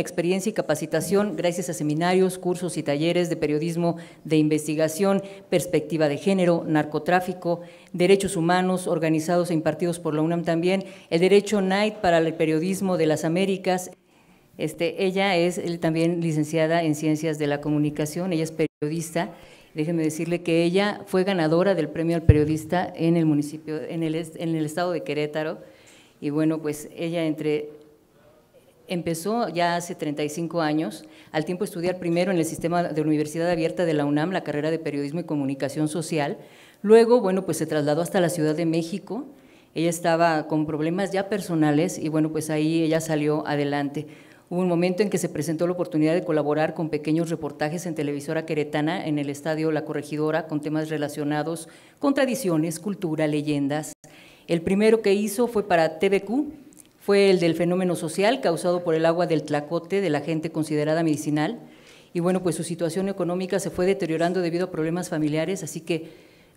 experiencia y capacitación gracias a seminarios, cursos y talleres de periodismo de investigación, perspectiva de género, narcotráfico, derechos humanos organizados e impartidos por la UNAM también, el derecho Night para el periodismo de las Américas. Este, ella es también licenciada en ciencias de la comunicación, ella es periodista déjeme decirle que ella fue ganadora del premio al periodista en el municipio, en el, en el estado de Querétaro. Y bueno, pues ella entre Empezó ya hace 35 años, al tiempo de estudiar primero en el sistema de Universidad Abierta de la UNAM la carrera de Periodismo y Comunicación Social. Luego, bueno, pues se trasladó hasta la Ciudad de México. Ella estaba con problemas ya personales y bueno, pues ahí ella salió adelante. Hubo un momento en que se presentó la oportunidad de colaborar con pequeños reportajes en televisora queretana en el estadio La Corregidora con temas relacionados con tradiciones, cultura, leyendas. El primero que hizo fue para TVQ, fue el del fenómeno social causado por el agua del tlacote de la gente considerada medicinal. Y bueno, pues su situación económica se fue deteriorando debido a problemas familiares, así que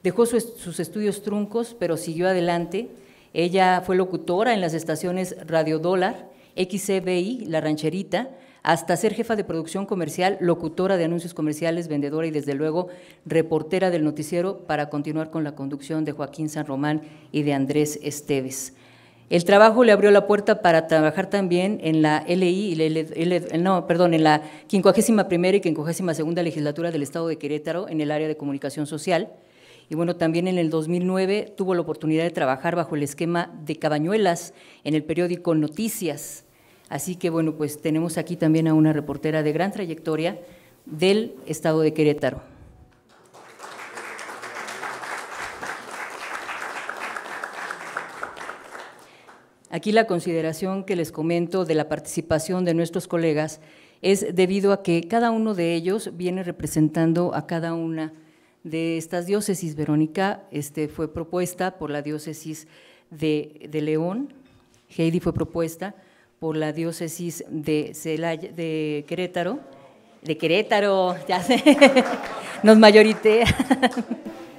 dejó sus estudios truncos, pero siguió adelante. Ella fue locutora en las estaciones Radio Dólar, XCBI, La Rancherita, hasta ser jefa de producción comercial, locutora de anuncios comerciales, vendedora y desde luego reportera del noticiero para continuar con la conducción de Joaquín San Román y de Andrés Esteves. El trabajo le abrió la puerta para trabajar también en la LI, y no, perdón, en la 51 primera y 52 segunda legislatura del Estado de Querétaro en el área de comunicación social. Y bueno, también en el 2009 tuvo la oportunidad de trabajar bajo el esquema de Cabañuelas en el periódico Noticias. Así que bueno, pues tenemos aquí también a una reportera de gran trayectoria del Estado de Querétaro. Aquí la consideración que les comento de la participación de nuestros colegas es debido a que cada uno de ellos viene representando a cada una de estas diócesis. Verónica este, fue propuesta por la diócesis de, León, Heidi fue propuesta por la diócesis de, de Querétaro, de Querétaro, ya sé, nos mayoritea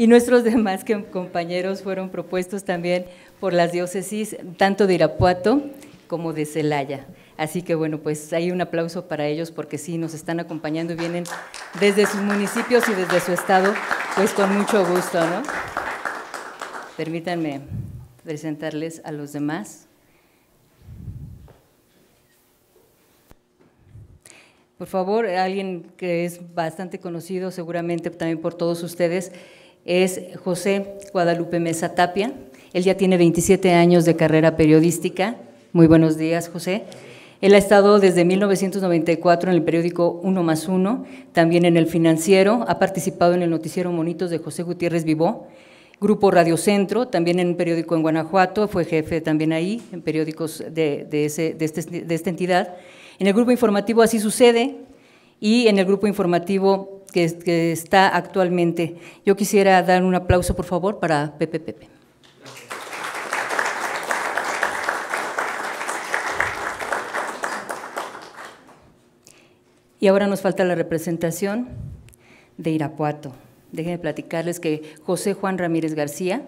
y nuestros demás compañeros fueron propuestos también por las diócesis, tanto de Irapuato como de Celaya. Así que bueno, pues hay un aplauso para ellos porque sí, nos están acompañando y vienen desde sus municipios y desde su estado, pues con mucho gusto, ¿no? Permítanme presentarles a los demás. Por favor, alguien que es bastante conocido seguramente también por todos ustedes, es José Guadalupe Mesa Tapia. Él ya tiene 27 años de carrera periodística. Muy buenos días, José. Él ha estado desde 1994 en el periódico Uno más Uno, también en El Financiero, ha participado en el noticiero Monitos de José Gutiérrez Vivó, Grupo Radio Centro, también en un periódico en Guanajuato, fue jefe también ahí, en periódicos de, de, este, de esta entidad. En el grupo informativo Así Sucede y en el grupo informativo que, está actualmente. Yo quisiera dar un aplauso, por favor, para Pepe Pepe. Y ahora nos falta la representación de Irapuato. Déjenme platicarles que José Juan Ramírez García,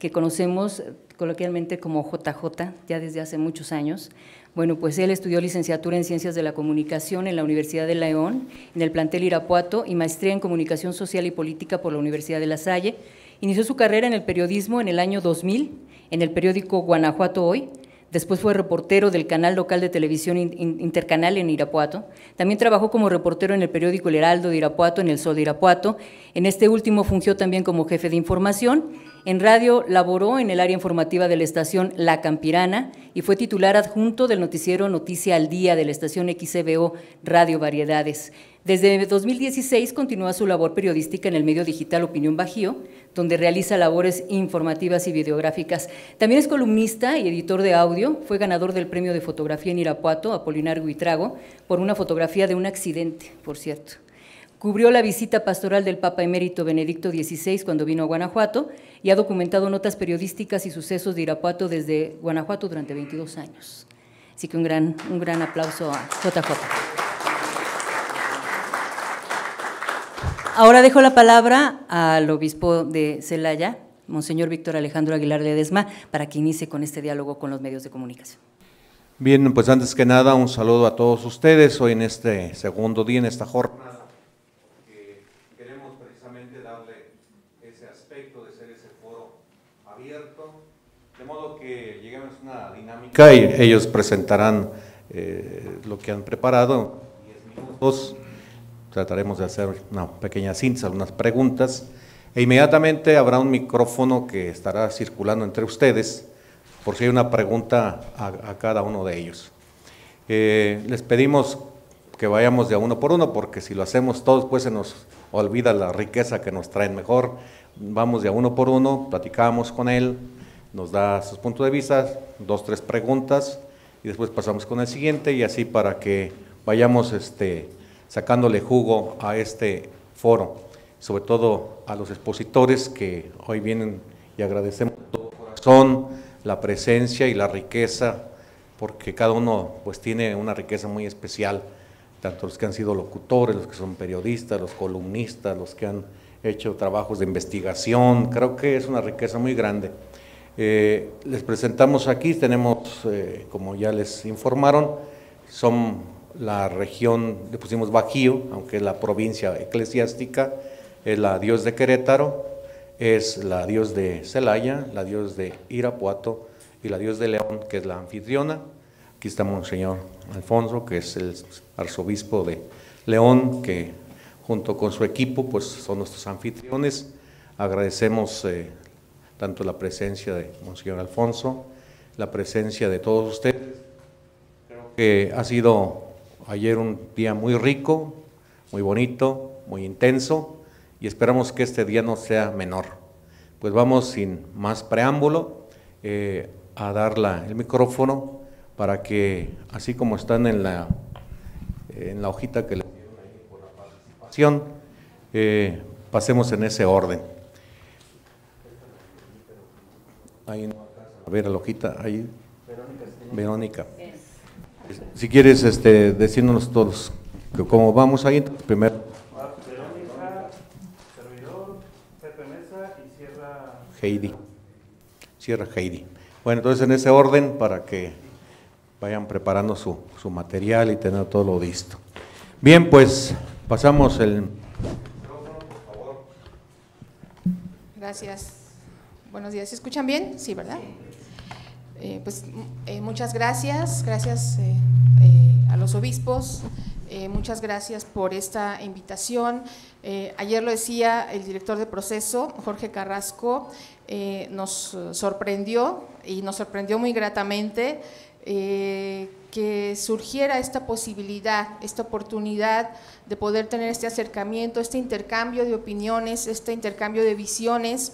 que conocemos coloquialmente como JJ ya desde hace muchos años, bueno, pues él estudió licenciatura en Ciencias de la Comunicación en la Universidad de León, en el plantel Irapuato, y maestría en Comunicación Social y Política por la Universidad de La Salle. Inició su carrera en el periodismo en el año 2000, en el periódico Guanajuato Hoy, Después fue reportero del canal local de televisión Intercanal en Irapuato. También trabajó como reportero en el periódico El Heraldo de Irapuato, en El Sol de Irapuato. En este último fungió también como jefe de información en radio laboró en el área informativa de la estación La Campirana y fue titular adjunto del noticiero Noticia al Día de la estación XBO Radio Variedades. Desde 2016 continúa su labor periodística en el medio digital Opinión Bajío, donde realiza labores informativas y videográficas. También es columnista y editor de audio, fue ganador del premio de fotografía en Irapuato, Apolinar Guitrago, por una fotografía de un accidente, por cierto. Cubrió la visita pastoral del Papa emérito Benedicto XVI cuando vino a Guanajuato y ha documentado notas periodísticas y sucesos de Irapuato desde Guanajuato durante 22 años. Así que un gran, un gran aplauso a JJ. Ahora dejo la palabra al obispo de Celaya, Monseñor Víctor Alejandro Aguilar Ledesma, para que inicie con este diálogo con los medios de comunicación. Bien, pues antes que nada, un saludo a todos ustedes hoy en este segundo día, en esta jornada y ellos presentarán eh, lo que han preparado. Trataremos de hacer una pequeña cinta, unas preguntas. E inmediatamente habrá un micrófono que estará circulando entre ustedes por si hay una pregunta a, cada uno de ellos. Eh, les pedimos que vayamos de a uno por uno, porque si lo hacemos todos, pues se nos olvida la riqueza que nos traen mejor. Vamos de a uno por uno, platicamos con él, nos da sus puntos de vista, dos, tres preguntas y después pasamos con el siguiente y así para que vayamos este, sacándole jugo a este foro, sobre todo a los expositores que hoy vienen y agradecemos de todo corazón la presencia y la riqueza, porque cada uno pues tiene una riqueza muy especial, tanto los que han sido locutores, los que son periodistas, los columnistas, los que han hecho trabajos de investigación, creo que es una riqueza muy grande. Eh, les presentamos aquí, tenemos, eh, como ya les informaron, son la región, le pusimos Bajío, aunque es la provincia eclesiástica, es la dios de Querétaro, es la dios de Celaya, la dios de Irapuato y la dios de León, que es la anfitriona. Aquí está Monseñor Alfonso, que es el arzobispo de León, que junto con su equipo pues, son nuestros anfitriones. Agradecemos eh, tanto la presencia de Monseñor Alfonso, la presencia de todos ustedes. Creo que ha sido ayer un día muy rico, muy bonito, muy intenso y esperamos que este día no sea menor. Pues vamos sin más preámbulo eh, a dar el micrófono para que, así como están en la, en la hojita que le dieron ahí por la participación, eh, pasemos en ese orden. Ahí A ver, a la hojita, ahí. Verónica. Si quieres este, decirnos todos cómo vamos ahí, primero. Verónica, servidor, Pepe y cierra Heidi. cierra Heidi. Bueno, entonces en ese orden para que vayan preparando su, su material y tener todo lo listo. Bien, pues pasamos el... Gracias. Buenos días, ¿se escuchan bien? Sí, ¿verdad? Eh, pues eh, muchas gracias, gracias eh, a los obispos, muchas gracias por esta invitación. ayer lo decía el director de proceso, Jorge Carrasco, nos sorprendió y nos sorprendió muy gratamente que surgiera esta posibilidad, esta oportunidad de poder tener este acercamiento, este intercambio de opiniones, este intercambio de visiones.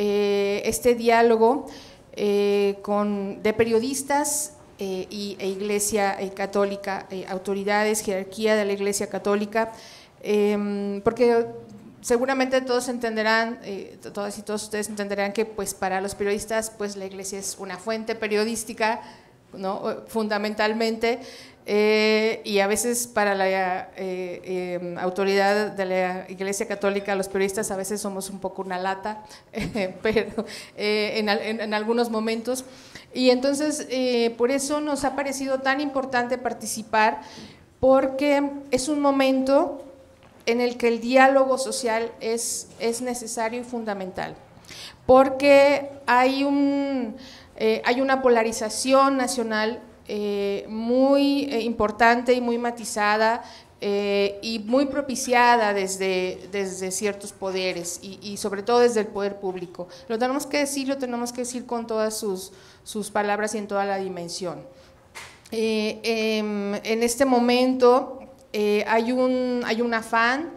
Eh, este diálogo eh, con, de periodistas eh, y, e Iglesia Católica, autoridades, jerarquía de la Iglesia Católica, em, porque seguramente todos entenderán, todas y todos ustedes entenderán que pues para los periodistas pues la iglesia es una fuente periodística, ¿no? fundamentalmente, eh, y a veces para la eh, em, autoridad de la Iglesia Católica, los periodistas a veces somos un poco una lata, pero eh, en, algunos momentos. Y entonces por eso nos ha parecido tan importante participar, porque es un momento en el que el diálogo social es, es necesario y fundamental, porque hay, un, hay una polarización nacional eh, muy eh, importante y muy matizada eh, y muy propiciada desde, desde ciertos poderes y, sobre todo desde el poder público. Lo tenemos que decir, lo tenemos que decir con todas sus, sus palabras y en toda la dimensión. Em, en este momento hay, un, hay un afán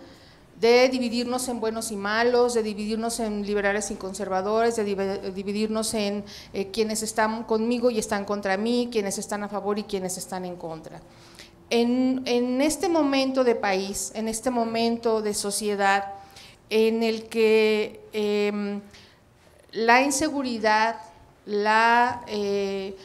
de dividirnos en buenos y malos, de dividirnos en liberales y conservadores, de eh, dividirnos en eh, quienes están conmigo y están contra mí, quienes están a favor y quienes están en contra. En, este momento de país, en este momento de sociedad en el que em, la inseguridad, la, eh,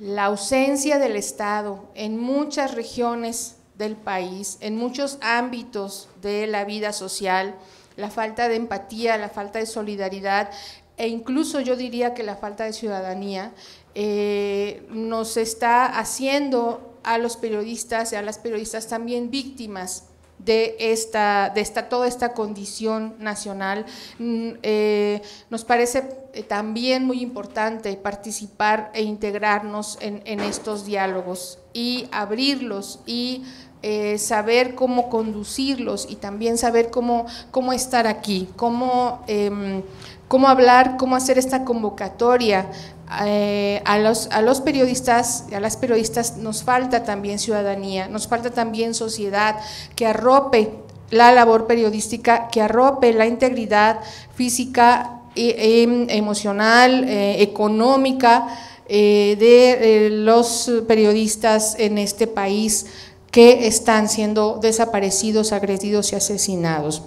la ausencia del Estado en muchas regiones del país, en muchos ámbitos de la vida social, la falta de empatía, la falta de solidaridad e incluso yo diría que la falta de ciudadanía eh, nos está haciendo a los periodistas y a las periodistas también víctimas de esta, de esta, toda esta condición nacional. Mm, eh, nos parece eh, también muy importante participar e integrarnos en, en estos diálogos y abrirlos y eh, saber cómo conducirlos y también saber cómo, cómo estar aquí, cómo, em, hablar, cómo hacer esta convocatoria. Eh, a, los, a los periodistas, a las periodistas nos falta también ciudadanía, nos falta también sociedad que arrope la labor periodística, que arrope la integridad física, e, em, emocional, eh, económica de los periodistas en este país que están siendo desaparecidos, agredidos y asesinados,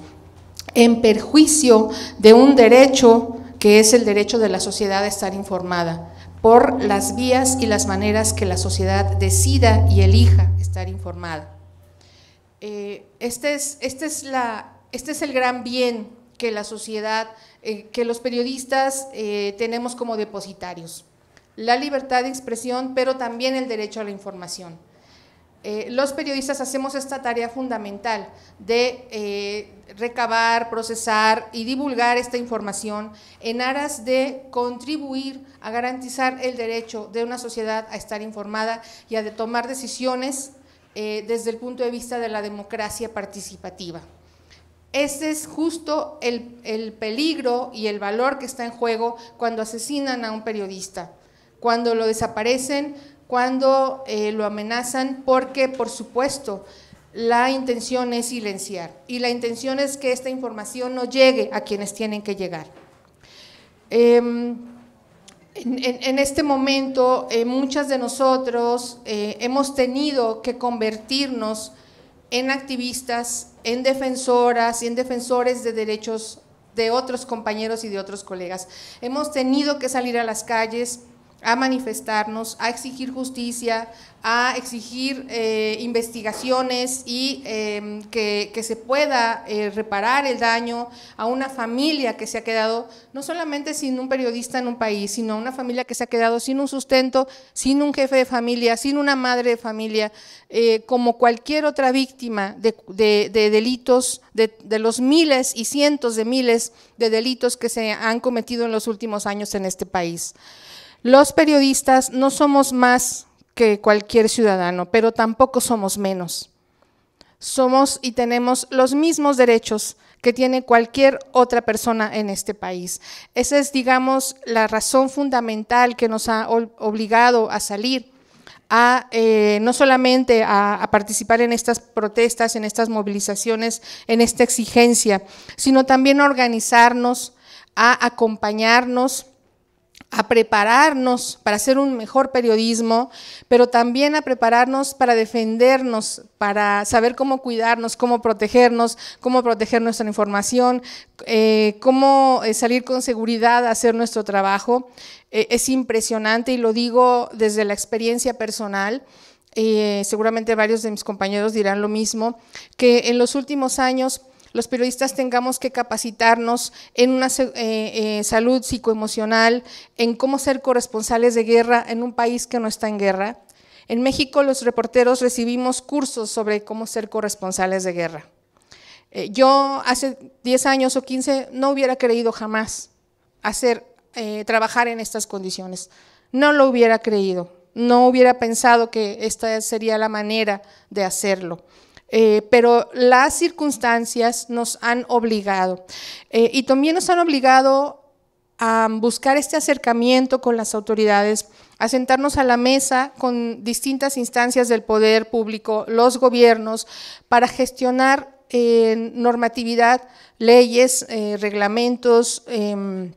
en perjuicio de un derecho que es el derecho de la sociedad a estar informada, por las vías y las maneras que la sociedad decida y elija estar informada. Eh, este, este, este, es, el gran bien que la sociedad, eh, que los periodistas eh, tenemos como depositarios. La libertad de expresión, pero también el derecho a la información. Eh, los periodistas hacemos esta tarea fundamental de eh, recabar, procesar y divulgar esta información en aras de contribuir a garantizar el derecho de una sociedad a estar informada y a tomar decisiones eh, desde el punto de vista de la democracia participativa. Ese es justo el peligro y el valor que está en juego cuando asesinan a un periodista, cuando lo desaparecen cuando eh, lo amenazan porque, por supuesto, la intención es silenciar y la intención es que esta información no llegue a quienes tienen que llegar. Em, en, este momento, eh, muchas de nosotros eh, hemos tenido que convertirnos en activistas, en defensoras y en defensores de derechos de otros compañeros y de otros colegas. Hemos tenido que salir a las calles, a manifestarnos, a exigir justicia, a exigir eh, investigaciones y em, que, se pueda eh, reparar el daño a una familia que se ha quedado no solamente sin un periodista en un país, sino a una familia que se ha quedado sin un sustento, sin un jefe de familia, sin una madre de familia, eh, como cualquier otra víctima de, delitos, de, de los miles y cientos de miles de delitos que se han cometido en los últimos años en este país. Los periodistas no somos más que cualquier ciudadano, pero tampoco somos menos. Somos y tenemos los mismos derechos que tiene cualquier otra persona en este país. Esa es, digamos, la razón fundamental que nos ha obligado a salir, a eh, no solamente a, a participar en estas protestas, en estas movilizaciones, en esta exigencia, sino también a organizarnos, a acompañarnos a prepararnos para hacer un mejor periodismo, pero también a prepararnos para defendernos, para saber cómo cuidarnos, cómo protegernos, cómo proteger nuestra información, eh, cómo eh, salir con seguridad a hacer nuestro trabajo. Eh, es impresionante y lo digo desde la experiencia personal. seguramente varios de mis compañeros dirán lo mismo, que en los últimos años los periodistas tengamos que capacitarnos en una eh, eh, salud psicoemocional, en cómo ser corresponsales de guerra en un país que no está en guerra. En México los reporteros recibimos cursos sobre cómo ser corresponsales de guerra. Eh, yo hace 10 años o 15 no hubiera creído jamás hacer, trabajar en estas condiciones. No lo hubiera creído, no hubiera pensado que esta sería la manera de hacerlo. Eh, pero las circunstancias nos han obligado. Eh, y también nos han obligado a buscar este acercamiento con las autoridades, a sentarnos a la mesa con distintas instancias del poder público, los gobiernos, para gestionar eh, normatividad, leyes, reglamentos. Em,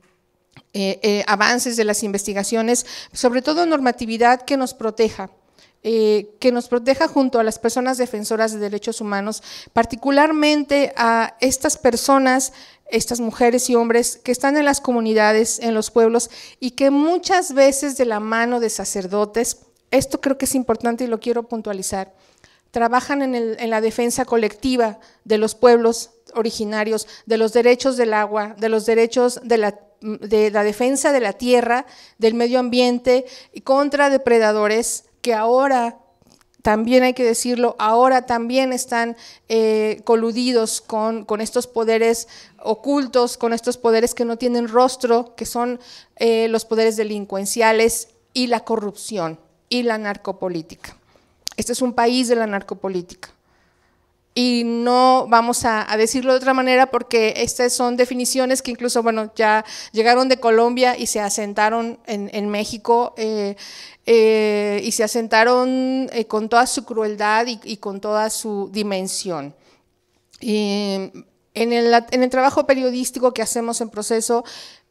avances de las investigaciones, sobre todo normatividad que nos proteja, eh, que nos proteja junto a las personas defensoras de derechos humanos, particularmente a estas personas estas mujeres y hombres que están en las comunidades, en los pueblos, y que muchas veces de la mano de sacerdotes, esto creo que es importante y lo quiero puntualizar, trabajan en, la defensa colectiva de los pueblos originarios, de los derechos del agua, de los derechos de la, de la defensa de la tierra, del medio ambiente, y contra depredadores, que ahora también hay que decirlo, ahora también están eh, coludidos con, estos poderes ocultos, con estos poderes que no tienen rostro, que son eh, los poderes delincuenciales y la corrupción y la narcopolítica. Este es un país de la narcopolítica y no vamos a, decirlo de otra manera porque estas son definiciones que incluso, bueno, ya llegaron de Colombia y se asentaron en, México eh, eh, y se asentaron eh, con toda su crueldad y, con toda su dimensión. en el trabajo periodístico que hacemos en proceso,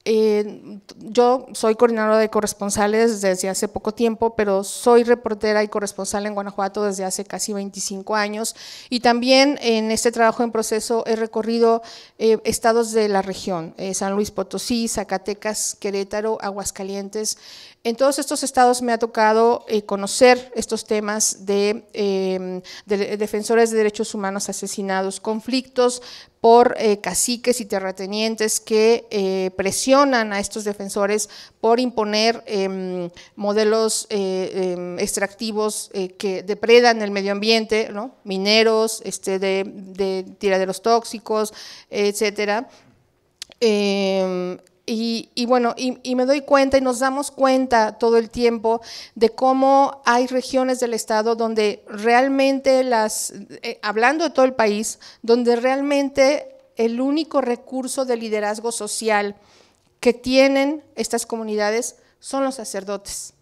yo soy coordinadora de corresponsales desde hace poco tiempo, pero soy reportera y corresponsal en Guanajuato desde hace casi 25 años. Y también en este trabajo en proceso he recorrido eh, estados de la región, eh, San Luis Potosí, Zacatecas, Querétaro, Aguascalientes, en todos estos estados me ha tocado eh, conocer estos temas eh, de, defensores de derechos humanos asesinados, conflictos por eh, caciques y terratenientes que presionan a estos defensores por imponer em, modelos em, extractivos que depredan el medio ambiente, mineros, este, de, de tiraderos tóxicos, etcétera. Em, y, bueno, y, me doy cuenta y nos damos cuenta todo el tiempo de cómo hay regiones del Estado donde realmente las, eh, hablando de todo el país, donde realmente el único recurso de liderazgo social que tienen estas comunidades son los sacerdotes.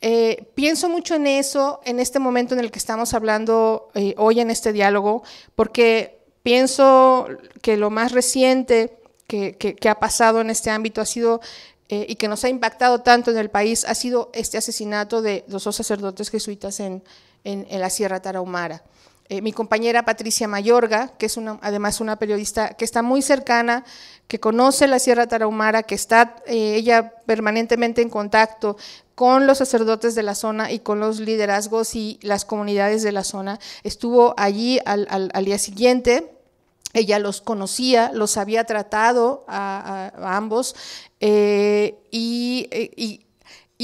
Eh, pienso mucho en eso en este momento en el que estamos hablando eh, hoy en este diálogo, porque pienso que lo más reciente que, ha pasado en este ámbito ha sido eh, y que nos ha impactado tanto en el país ha sido este asesinato de los dos sacerdotes jesuitas en, en, la Sierra Tarahumara. Eh, mi compañera Patricia Mayorga, que es una, además una periodista que está muy cercana, que conoce la Sierra Tarahumara, que está eh, ella permanentemente en contacto con los sacerdotes de la zona y con los liderazgos y las comunidades de la zona, estuvo allí al día siguiente ella los conocía, los había tratado a, ambos eh, eh, y,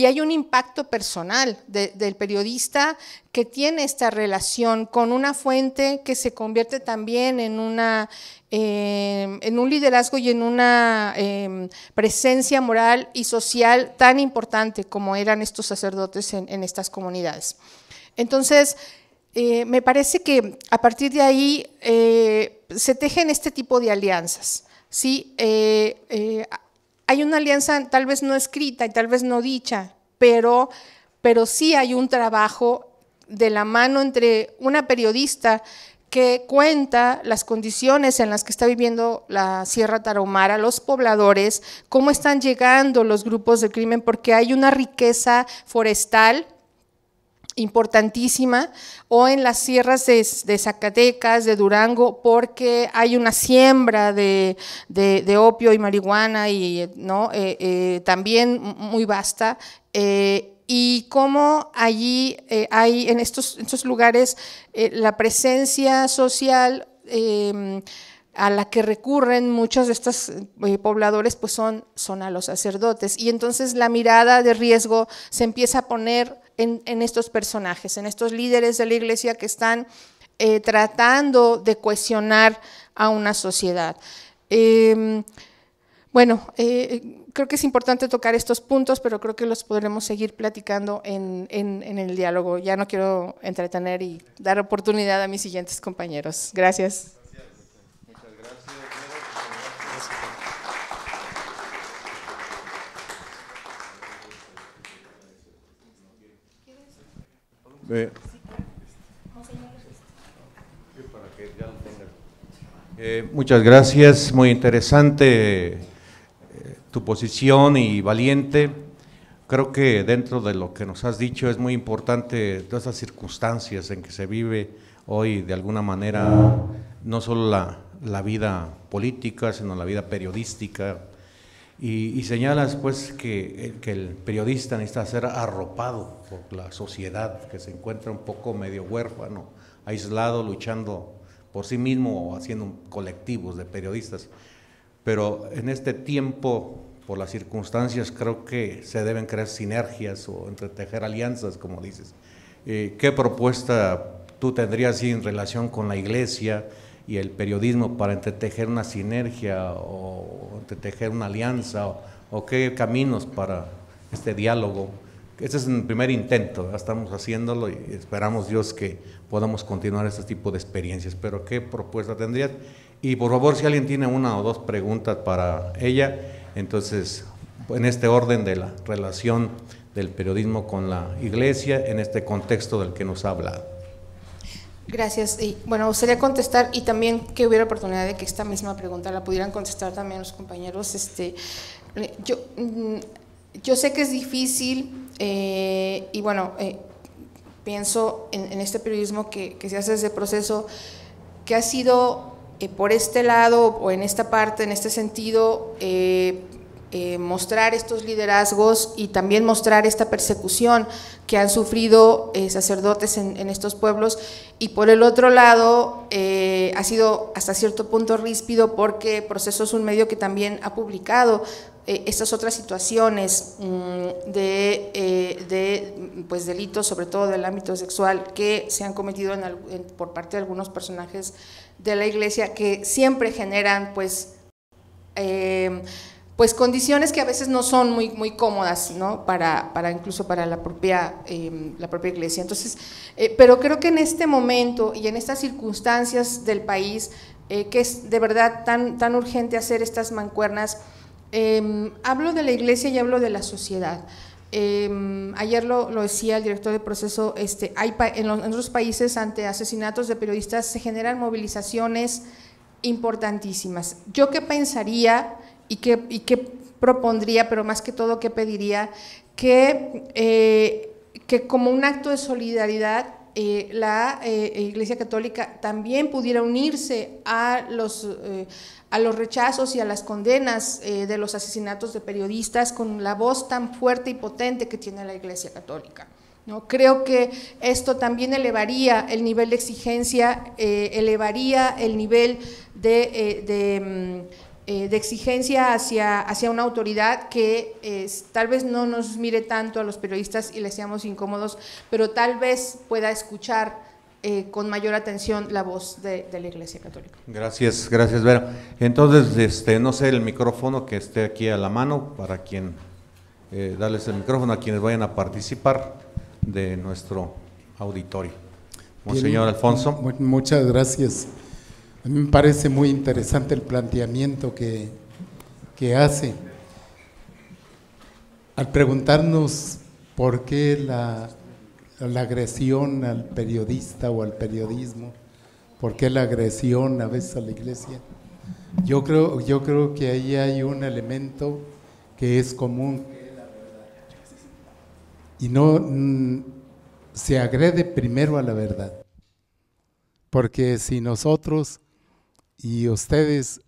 hay un impacto personal del periodista que tiene esta relación con una fuente que se convierte también en, una, em, en un liderazgo y en una em, presencia moral y social tan importante como eran estos sacerdotes en, estas comunidades. Entonces, eh, me parece que a partir de ahí se tejen este tipo de alianzas. ¿sí? Eh, eh, hay una alianza tal vez no escrita y tal vez no dicha, pero, pero sí hay un trabajo de la mano entre una periodista que cuenta las condiciones en las que está viviendo la Sierra Tarahumara, los pobladores, cómo están llegando los grupos de crimen, porque hay una riqueza forestal importantísima, o en las sierras de, Zacatecas, de Durango, porque hay una siembra de, opio y marihuana, y, ¿no? Eh, eh, también muy vasta. Eh, y cómo allí hay en estos, lugares la presencia social em, a la que recurren muchos de estos pobladores, pues son, son a los sacerdotes. Y entonces la mirada de riesgo se empieza a poner en, estos personajes, en estos líderes de la iglesia que están eh, tratando de cuestionar a una sociedad. Em, bueno, eh, creo que es importante tocar estos puntos, pero creo que los podremos seguir platicando en el diálogo. Ya no quiero entretener y dar oportunidad a mis siguientes compañeros. Gracias. Eh, muchas gracias, muy interesante eh, tu posición y valiente. Creo que dentro de lo que nos has dicho es muy importante todas las circunstancias en que se vive hoy de alguna manera, no solo la, la vida política, sino la vida periodística, y, señalas pues eh, que, el periodista necesita ser arropado por la sociedad que se encuentra un poco medio huérfano, aislado, luchando por sí mismo o haciendo colectivos de periodistas. Pero en este tiempo, por las circunstancias, creo que se deben crear sinergias o entretejer alianzas, como dices. Eh, ¿Qué propuesta tú tendrías en relación con la iglesia? y el periodismo para entretejer una sinergia o entretejer una alianza o, qué caminos para este diálogo. Ese es el primer intento, ya estamos haciéndolo y esperamos Dios que podamos continuar este tipo de experiencias. Pero ¿qué propuesta tendría. Y por favor, si alguien tiene una o dos preguntas para ella, entonces en este orden de la relación del periodismo con la iglesia, en este contexto del que nos ha hablado. Gracias. Y bueno, gustaría contestar y también que hubiera oportunidad de que esta misma pregunta la pudieran contestar también los compañeros. Este, yo, mm, yo sé que es difícil eh, y bueno, eh, pienso en, este periodismo que, se hace ese proceso que ha sido eh, por este lado o en esta parte, en este sentido, eh, eh, mostrar estos liderazgos y también mostrar esta persecución que han sufrido eh, sacerdotes en, estos pueblos. Y por el otro lado, eh, ha sido hasta cierto punto ríspido porque Proceso es un medio que también ha publicado estas otras situaciones mm, de, pues, delitos, sobre todo del ámbito sexual, que se han cometido por parte de algunos personajes de la iglesia, que siempre generan pues pues condiciones que a veces no son muy, muy cómodas, ¿no? Para, para incluso para la propia, eh, la propia iglesia. Entonces, eh, pero creo que en este momento y en estas circunstancias del país, eh, que es de verdad tan, tan urgente hacer estas mancuernas, em, hablo de la iglesia y hablo de la sociedad. Em, ayer lo, decía el director de proceso, este, hay en, en otros países ante asesinatos de periodistas se generan movilizaciones importantísimas. Yo qué pensaría y qué, y propondría, pero más que todo que pediría, que, eh, que como un acto de solidaridad eh, la eh, Iglesia Católica también pudiera unirse a los, a los rechazos y a las condenas de los asesinatos de periodistas con la voz tan fuerte y potente que tiene la Iglesia Católica. ¿no? Creo que esto también elevaría el nivel de exigencia, elevaría el nivel de mm, eh, de exigencia hacia, hacia una autoridad que tal vez no nos mire tanto a los periodistas y les seamos incómodos, pero tal vez pueda escuchar eh, con mayor atención la voz de, la Iglesia Católica. Gracias, gracias Vera. Entonces, este, no sé, el micrófono que esté aquí a la mano para quien, eh, darles el micrófono a quienes vayan a participar de nuestro auditorio. Monseñor Alfonso. Muchas gracias. A mí me parece muy interesante el planteamiento que, hace al preguntarnos por qué la, agresión al periodista o al periodismo, por qué la agresión a veces a la iglesia, yo creo, yo creo que ahí hay un elemento que es común y no mm, se agrede primero a la verdad, porque si nosotros y ustedes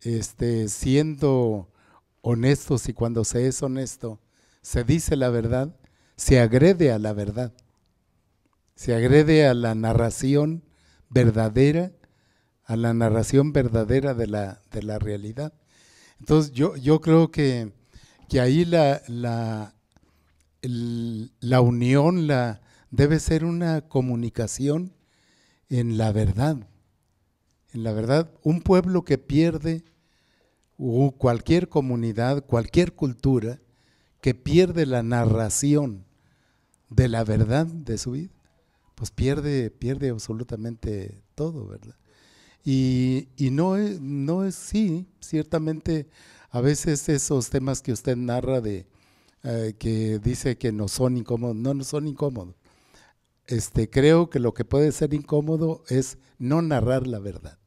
este, siendo honestos y cuando se es honesto, se dice la verdad, se agrede a la verdad, se agrede a la narración verdadera, a la narración verdadera de la, realidad. Entonces yo, yo creo que, ahí la, la, la unión la, debe ser una comunicación en la verdad, en la verdad, un pueblo que pierde, o cualquier comunidad, cualquier cultura, que pierde la narración de la verdad de su vida, pues pierde, pierde absolutamente todo, ¿verdad? Y, no, es, no es, sí, ciertamente a veces esos temas que usted narra de eh, que dice que no son incómodos, no, no son incómodos. Este, creo que lo que puede ser incómodo es no narrar la verdad.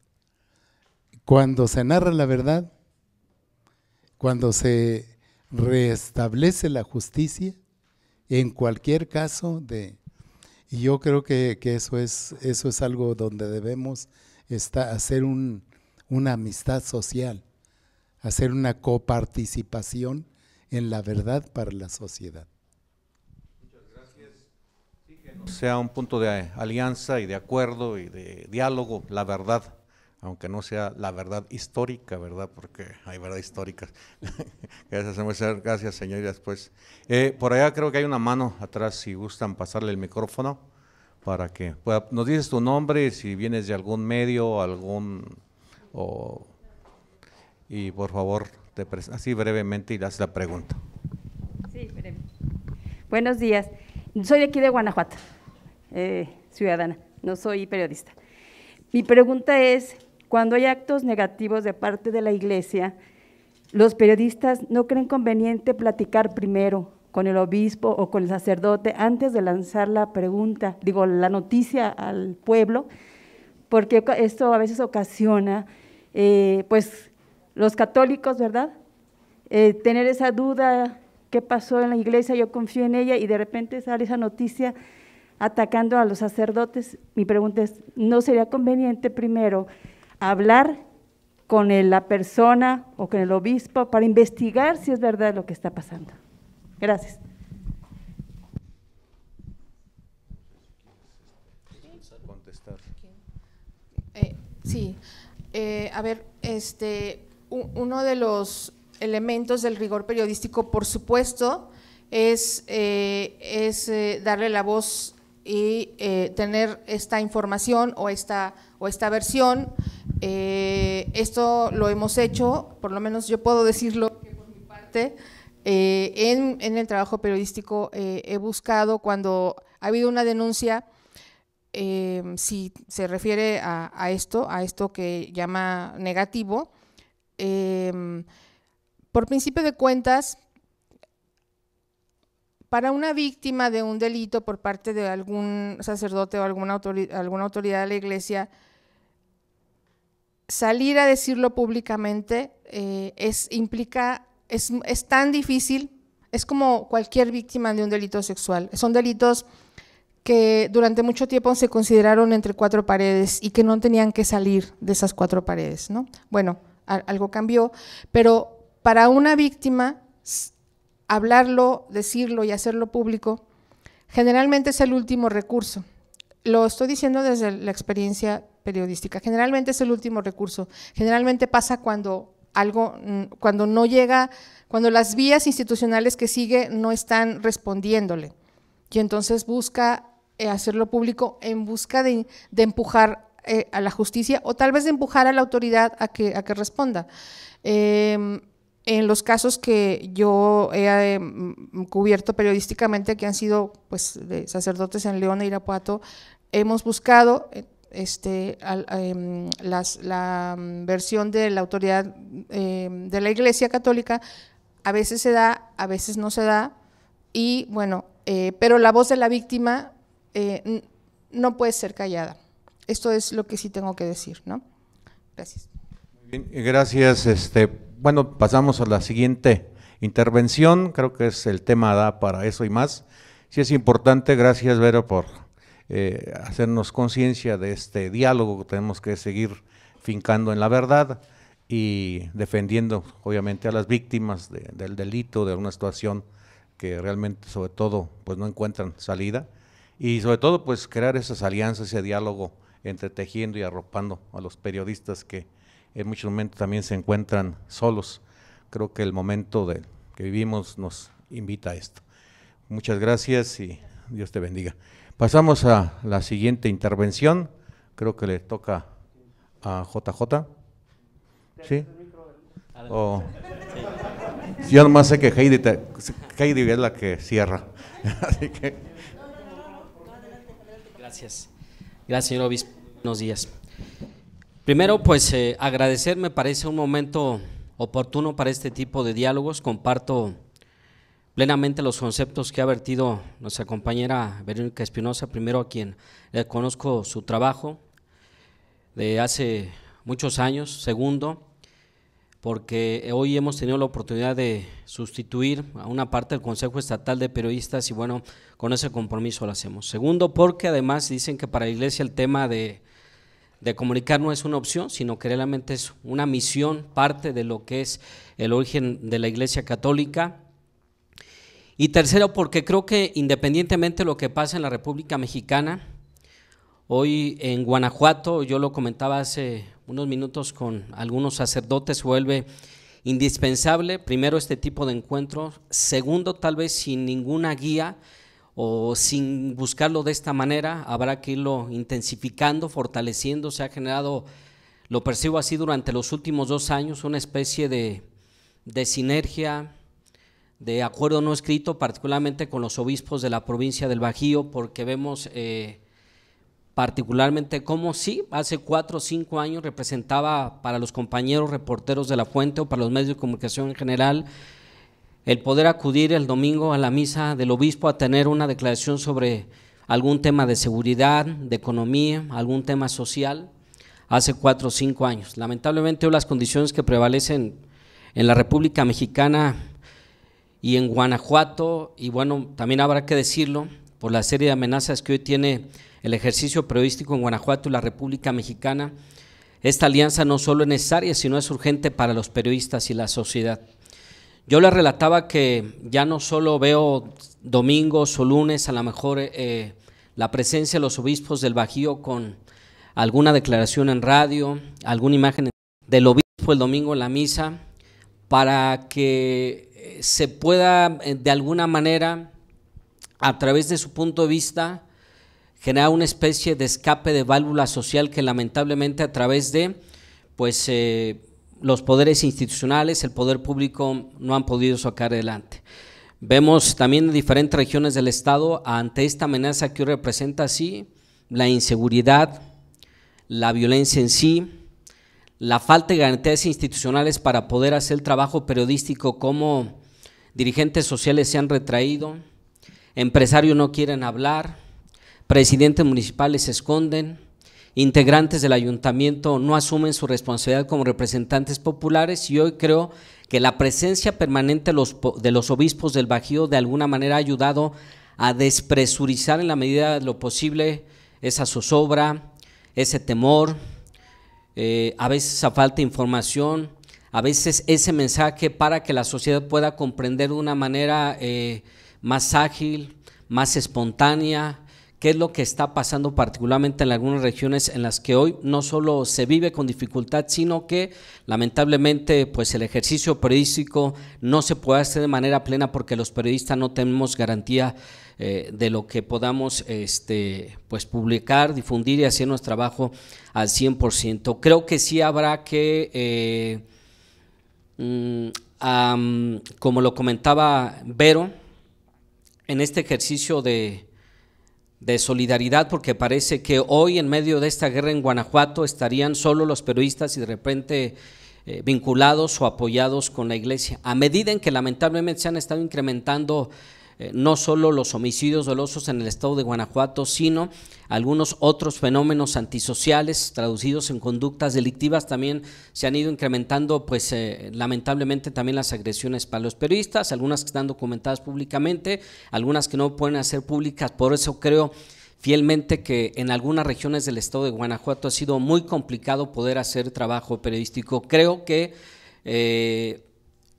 Cuando se narra la verdad, cuando se restablece la justicia, en cualquier caso de... Y yo creo que, eso, es, eso es algo donde debemos hacer una amistad social, hacer una coparticipación en la verdad para la sociedad. Muchas gracias. que sea un punto de alianza y de acuerdo y de diálogo, la verdad aunque no sea la verdad histórica, ¿verdad? Porque hay verdad histórica. gracias, gracias, señorías. Pues. Eh, por allá creo que hay una mano atrás, si gustan pasarle el micrófono, para que nos dices tu nombre, si vienes de algún medio, algún... O, y por favor, te así brevemente y das la pregunta. Sí, Buenos días. Soy de aquí de Guanajuato, eh, ciudadana, no soy periodista. Mi pregunta es, cuando hay actos negativos de parte de la Iglesia, los periodistas no creen conveniente platicar primero con el obispo o con el sacerdote antes de lanzar la pregunta, digo, la noticia al pueblo, porque esto a veces ocasiona, eh, pues, los católicos, ¿verdad? Eh, tener esa duda, ¿qué pasó en la iglesia? Yo confío en ella y de repente sale esa noticia atacando a los sacerdotes. Mi pregunta es, ¿no sería conveniente primero hablar con la persona o con el obispo para investigar si es verdad lo que está pasando. Gracias. Eh, sí, eh, a ver, este, uno de los elementos del rigor periodístico, por supuesto, es, eh, es darle la voz y eh, tener esta información o esta, o esta versión. Eh, esto lo hemos hecho, por lo menos yo puedo decirlo por mi parte, eh, en, el trabajo periodístico he buscado cuando ha habido una denuncia, si se refiere a, esto, a esto que llama negativo, por principio de cuentas, para una víctima de un delito por parte de algún sacerdote o alguna autoridad, de la iglesia, salir a decirlo públicamente eh, es, implica, es, tan difícil, es como cualquier víctima de un delito sexual. Son delitos que durante mucho tiempo se consideraron entre cuatro paredes y que no tenían que salir de esas cuatro paredes. ¿no? Bueno, algo cambió, pero para una víctima hablarlo, decirlo y hacerlo público, generalmente es el último recurso. Lo estoy diciendo desde la experiencia periodística. Generalmente es el último recurso. Generalmente pasa cuando algo, mm, cuando no llega, cuando las vías institucionales que sigue no están respondiéndole. Y entonces busca eh, hacerlo público en busca de, empujar eh, a la justicia o tal vez de empujar a la autoridad a que, a que responda. Em, en los casos que yo he eh, mm, cubierto periodísticamente, que han sido pues, de sacerdotes en León e Irapuato, hemos buscado eh, este, em, la mm, versión de la autoridad em, de la Iglesia Católica. A veces se da, a veces no se da, y bueno, eh, pero la voz de la víctima no puede ser callada. Esto es lo que sí tengo que decir, ¿no? Gracias. gracias, este, bueno, pasamos a la siguiente intervención, creo que es el tema da para eso y más. si es importante, gracias Vero por eh, hacernos conciencia de este diálogo que tenemos que seguir fincando en la verdad y defendiendo obviamente a las víctimas del delito, de una situación que realmente sobre todo pues no encuentran salida y sobre todo pues crear esas alianzas, ese diálogo entre tejiendo y arropando a los periodistas que en muchos momentos también se encuentran solos. Creo que el momento de, que vivimos nos invita a esto. Muchas gracias y Dios te bendiga. Pasamos a la siguiente intervención. Creo que le toca a JJ. ¿Sí? Yo nomás sé que Heidi, es la que cierra. Gracias. Gracias, señor obispo. Buenos días. Primero, pues eh, agradecer me parece un momento oportuno para este tipo de diálogos. Comparto plenamente los conceptos que ha vertido nuestra compañera Verónica Espinosa, primero a quien le conozco su trabajo de hace muchos años, segundo, porque hoy hemos tenido la oportunidad de sustituir a una parte del Consejo Estatal de Periodistas y bueno, con ese compromiso lo hacemos. Segundo, porque además dicen que para la iglesia el tema de de comunicar no es una opción, sino que realmente es una misión, parte de lo que es el origen de la Iglesia Católica. Y tercero, porque creo que independientemente de lo que pasa en la República Mexicana, hoy en Guanajuato, yo lo comentaba hace unos minutos con algunos sacerdotes, vuelve indispensable, primero, este tipo de encuentros, segundo, tal vez sin ninguna guía, o sin buscarlo de esta manera, habrá que irlo intensificando, fortaleciendo. Se ha generado, lo percibo así durante los últimos dos años, una especie de, sinergia, de acuerdo no escrito, particularmente con los obispos de la provincia del Bajío, porque vemos eh, particularmente cómo sí, hace cuatro o cinco años representaba para los compañeros reporteros de la fuente o para los medios de comunicación en general el poder acudir el domingo a la misa del obispo a tener una declaración sobre algún tema de seguridad, de economía, algún tema social, hace cuatro o cinco años. Lamentablemente las condiciones que prevalecen en la República Mexicana y en Guanajuato, y bueno, también habrá que decirlo, por la serie de amenazas que hoy tiene el ejercicio periodístico en Guanajuato y la República Mexicana, esta alianza no solo es necesaria, sino es urgente para los periodistas y la sociedad. Yo le relataba que ya no solo veo domingos o lunes, a lo mejor eh, la presencia de los obispos del Bajío con alguna declaración en radio, alguna imagen del obispo el domingo en la misa, para que eh, se pueda eh, de alguna manera, a través de su punto de vista, generar una especie de escape de válvula social que lamentablemente a través de pues los poderes institucionales, el poder público no han podido sacar adelante. Vemos también en diferentes regiones del Estado ante esta amenaza que hoy representa así la inseguridad, la violencia en sí, la falta de garantías institucionales para poder hacer el trabajo periodístico como dirigentes sociales se han retraído, empresarios no quieren hablar, presidentes municipales se esconden, integrantes del ayuntamiento no asumen su responsabilidad como representantes populares y hoy creo que la presencia permanente de los obispos del Bajío de alguna manera ha ayudado a despresurizar en la medida de lo posible esa zozobra, ese temor, eh, a veces esa falta de información, a veces ese mensaje para que la sociedad pueda comprender de una manera eh, más ágil, más espontánea, qué es lo que está pasando particularmente en algunas regiones en las que hoy no solo se vive con dificultad, sino que lamentablemente pues el ejercicio periodístico no se puede hacer de manera plena porque los periodistas no tenemos garantía eh, de lo que podamos este, pues publicar, difundir y hacer nuestro trabajo al 100%. Creo que sí habrá que... Eh, mm, como lo comentaba Vero, en este ejercicio de, de solidaridad, porque parece que hoy en medio de esta guerra en Guanajuato estarían solo los peruistas y de repente eh, vinculados o apoyados con la iglesia. A medida en que lamentablemente se han estado incrementando eh, no solo los homicidios dolosos en el estado de Guanajuato, sino algunos otros fenómenos antisociales traducidos en conductas delictivas. También se han ido incrementando, pues eh, lamentablemente, también las agresiones para los periodistas, algunas que están documentadas públicamente, algunas que no pueden hacer públicas. Por eso creo fielmente que en algunas regiones del estado de Guanajuato ha sido muy complicado poder hacer trabajo periodístico. Creo que... Eh,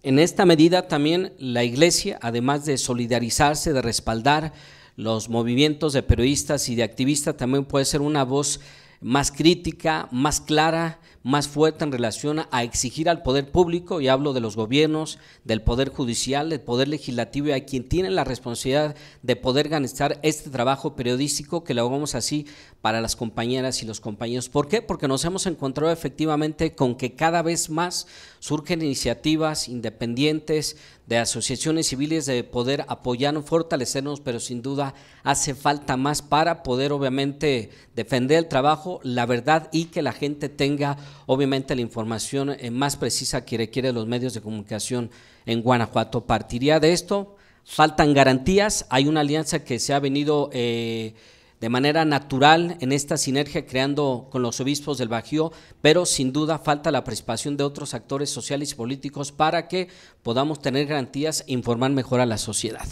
en esta medida también la Iglesia, además de solidarizarse, de respaldar los movimientos de periodistas y de activistas, también puede ser una voz más crítica, más clara, más fuerte en relación a exigir al poder público, y hablo de los gobiernos, del poder judicial, del poder legislativo y a quien tiene la responsabilidad de poder ganar este trabajo periodístico que lo hagamos así para las compañeras y los compañeros. ¿Por qué? Porque nos hemos encontrado efectivamente con que cada vez más surgen iniciativas independientes de asociaciones civiles de poder apoyarnos, fortalecernos, pero sin duda hace falta más para poder obviamente defender el trabajo, la verdad y que la gente tenga Obviamente la información eh, más precisa que requiere los medios de comunicación en Guanajuato. Partiría de esto, faltan garantías, hay una alianza que se ha venido eh, de manera natural en esta sinergia creando con los obispos del Bajío, pero sin duda falta la participación de otros actores sociales y políticos para que podamos tener garantías e informar mejor a la sociedad.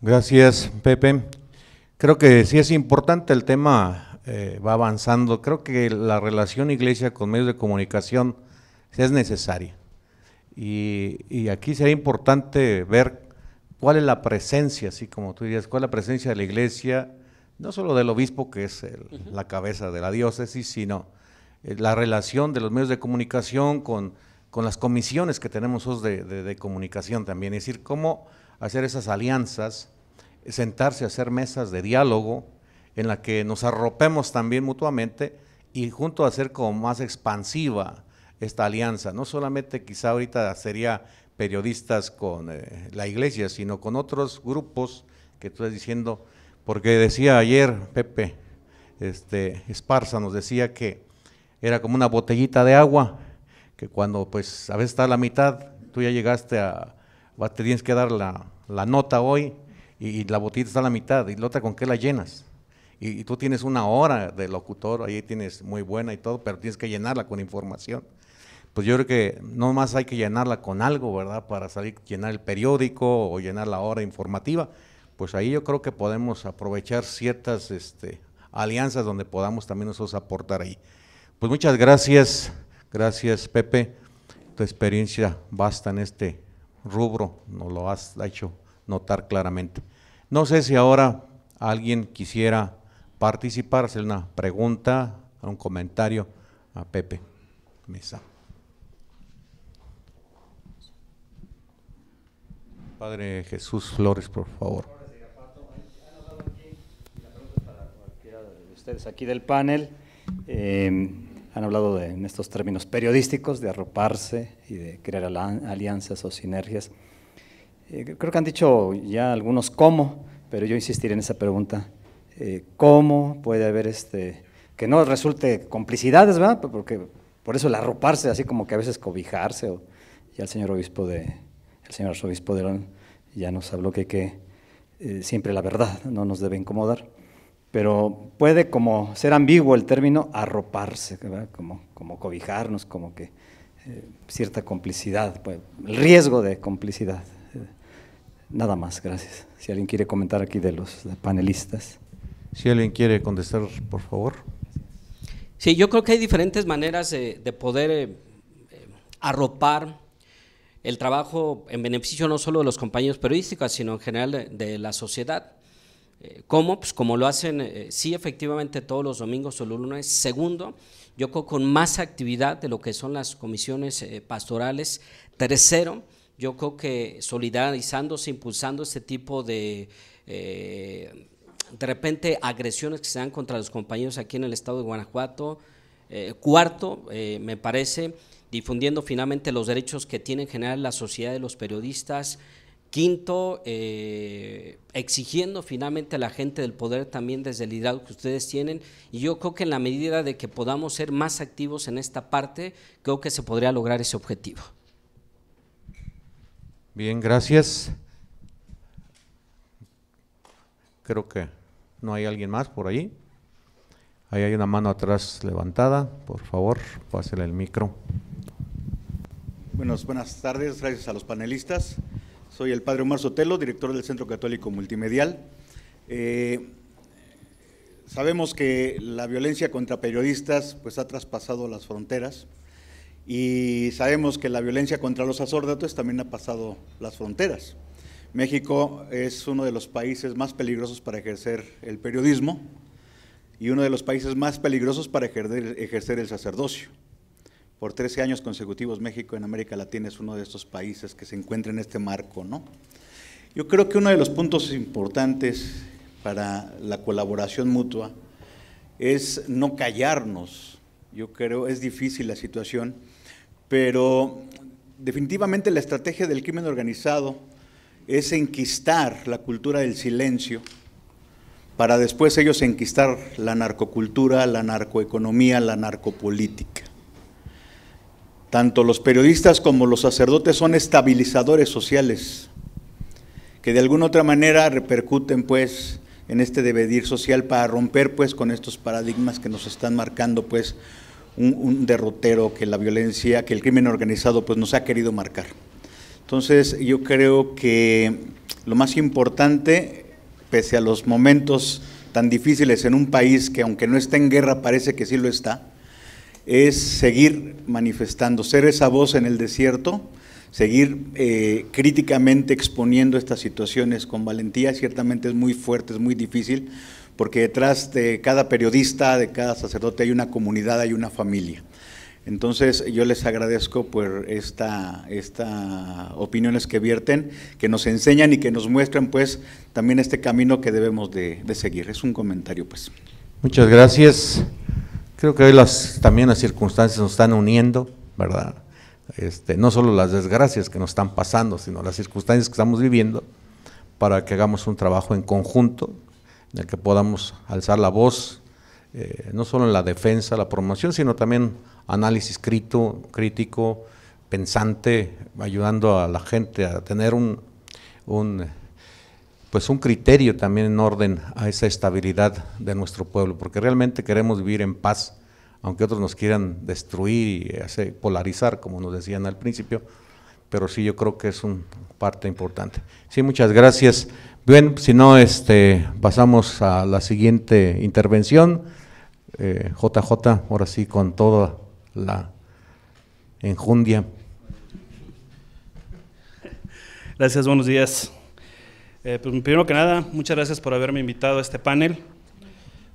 Gracias, Pepe. Creo que sí es importante el tema eh, va avanzando. Creo que la relación iglesia con medios de comunicación es necesaria. Y, aquí sería importante ver cuál es la presencia, así como tú dirías, cuál es la presencia de la iglesia, no solo del obispo, que es la cabeza de la diócesis, sino eh, la relación de los medios de comunicación con, las comisiones que tenemos de, de comunicación también. Es decir, cómo hacer esas alianzas, sentarse a hacer mesas de diálogo, en la que nos arropemos también mutuamente y junto a hacer como más expansiva esta alianza. No solamente quizá ahorita sería periodistas con eh, la iglesia, sino con otros grupos que tú estás diciendo, porque decía ayer Pepe este, Esparza, nos decía que era como una botellita de agua, que cuando pues a veces está a la mitad, tú ya llegaste a, te tienes que dar la, nota hoy y, la botellita está a la mitad, y la otra con qué la llenas y, tú tienes una hora de locutor, ahí tienes muy buena y todo, pero tienes que llenarla con información. Pues yo creo que no más hay que llenarla con algo, ¿verdad? Para salir, llenar el periódico o llenar la hora informativa. Pues ahí yo creo que podemos aprovechar ciertas este, alianzas donde podamos también nosotros aportar ahí. Pues muchas gracias, gracias Pepe. Tu experiencia basta en este rubro, nos lo has hecho notar claramente. No sé si ahora alguien quisiera participar, hacer una pregunta, un comentario a Pepe Mesa. Padre Jesús Flores, por favor. Ustedes aquí del panel eh, han hablado de, en estos términos periodísticos de arroparse y de crear alianzas o sinergias. Eh, creo que han dicho ya algunos cómo, pero yo insistiré en esa pregunta. Eh, cómo puede haber este, que no resulte complicidades, ¿verdad? Porque por eso el arroparse, así como que a veces cobijarse, o, ya el señor obispo de, el señor arzobispo de ya nos habló que, eh, siempre la verdad no nos debe incomodar, pero puede como ser ambiguo el término arroparse, ¿verdad? Como, como cobijarnos, como que eh, cierta complicidad, pues, el riesgo de complicidad. Nada más, gracias. Si alguien quiere comentar aquí de los panelistas. Si alguien quiere contestar, por favor. Sí, yo creo que hay diferentes maneras eh, de poder eh, eh, arropar el trabajo en beneficio no solo de los compañeros periodísticos, sino en general de, la sociedad. ¿Cómo? Pues como lo hacen, sí, efectivamente, todos los domingos o los lunes. Segundo, yo creo con más actividad de lo que son las comisiones pastorales. Tercero, yo creo que solidarizándose, impulsando este tipo de de repente agresiones que se dan contra los compañeros aquí en el estado de Guanajuato. Eh, cuarto, eh, me parece, difundiendo finalmente los derechos que tiene en general la sociedad de los periodistas. Quinto, eh, exigiendo finalmente a la gente del poder también desde el liderazgo que ustedes tienen. Y yo creo que en la medida de que podamos ser más activos en esta parte, creo que se podría lograr ese objetivo. Bien, gracias. Creo que ¿No hay alguien más por ahí. Ahí hay una mano atrás levantada, por favor, pásenle el micro. Buenas, buenas tardes, gracias a los panelistas. Soy el padre Omar Sotelo, director del Centro Católico Multimedial. Eh, sabemos que la violencia contra periodistas pues, ha traspasado las fronteras y sabemos que la violencia contra los sacerdotes también ha pasado las fronteras. México es uno de los países más peligrosos para ejercer el periodismo y uno de los países más peligrosos para ejercer el sacerdocio. Por 13 años consecutivos México en América Latina es uno de estos países que se encuentra en este marco, ¿no? Yo creo que uno de los puntos importantes para la colaboración mutua es no callarnos. Yo creo es difícil la situación, pero definitivamente la estrategia del crimen organizado es enquistar la cultura del silencio para después ellos enquistar la narcocultura, la narcoeconomía, la narcopolítica. Tanto los periodistas como los sacerdotes son estabilizadores sociales que de alguna otra manera repercuten pues en este deber social para romper pues con estos paradigmas que nos están marcando pues un, un derrotero que la violencia, que el crimen organizado pues nos ha querido marcar. Entonces yo creo que lo más importante, pese a los momentos tan difíciles en un país que aunque no está en guerra parece que sí lo está, es seguir manifestando, ser esa voz en el desierto, seguir eh, críticamente exponiendo estas situaciones con valentía, ciertamente es muy fuerte, es muy difícil, porque detrás de cada periodista, de cada sacerdote hay una comunidad, hay una familia. Entonces yo les agradezco por esta, esta opiniones que vierten, que nos enseñan y que nos muestran pues también este camino que debemos de, de seguir. Es un comentario pues. Muchas gracias. Creo que hoy las, también las circunstancias nos están uniendo, ¿verdad? Este, no solo las desgracias que nos están pasando, sino las circunstancias que estamos viviendo, para que hagamos un trabajo en conjunto, en el que podamos alzar la voz eh, no solo en la defensa, la promoción, sino también análisis crítico, pensante, ayudando a la gente a tener un, pues un criterio también en orden a esa estabilidad de nuestro pueblo, porque realmente queremos vivir en paz, aunque otros nos quieran destruir y hacer, polarizar, como nos decían al principio, pero sí yo creo que es una parte importante. Sí, muchas gracias. Bien, si no, este, pasamos a la siguiente intervención. JJ, eh, ahora sí, con toda la enjundia. Gracias, buenos días. Eh, pues, primero que nada, muchas gracias por haberme invitado a este panel,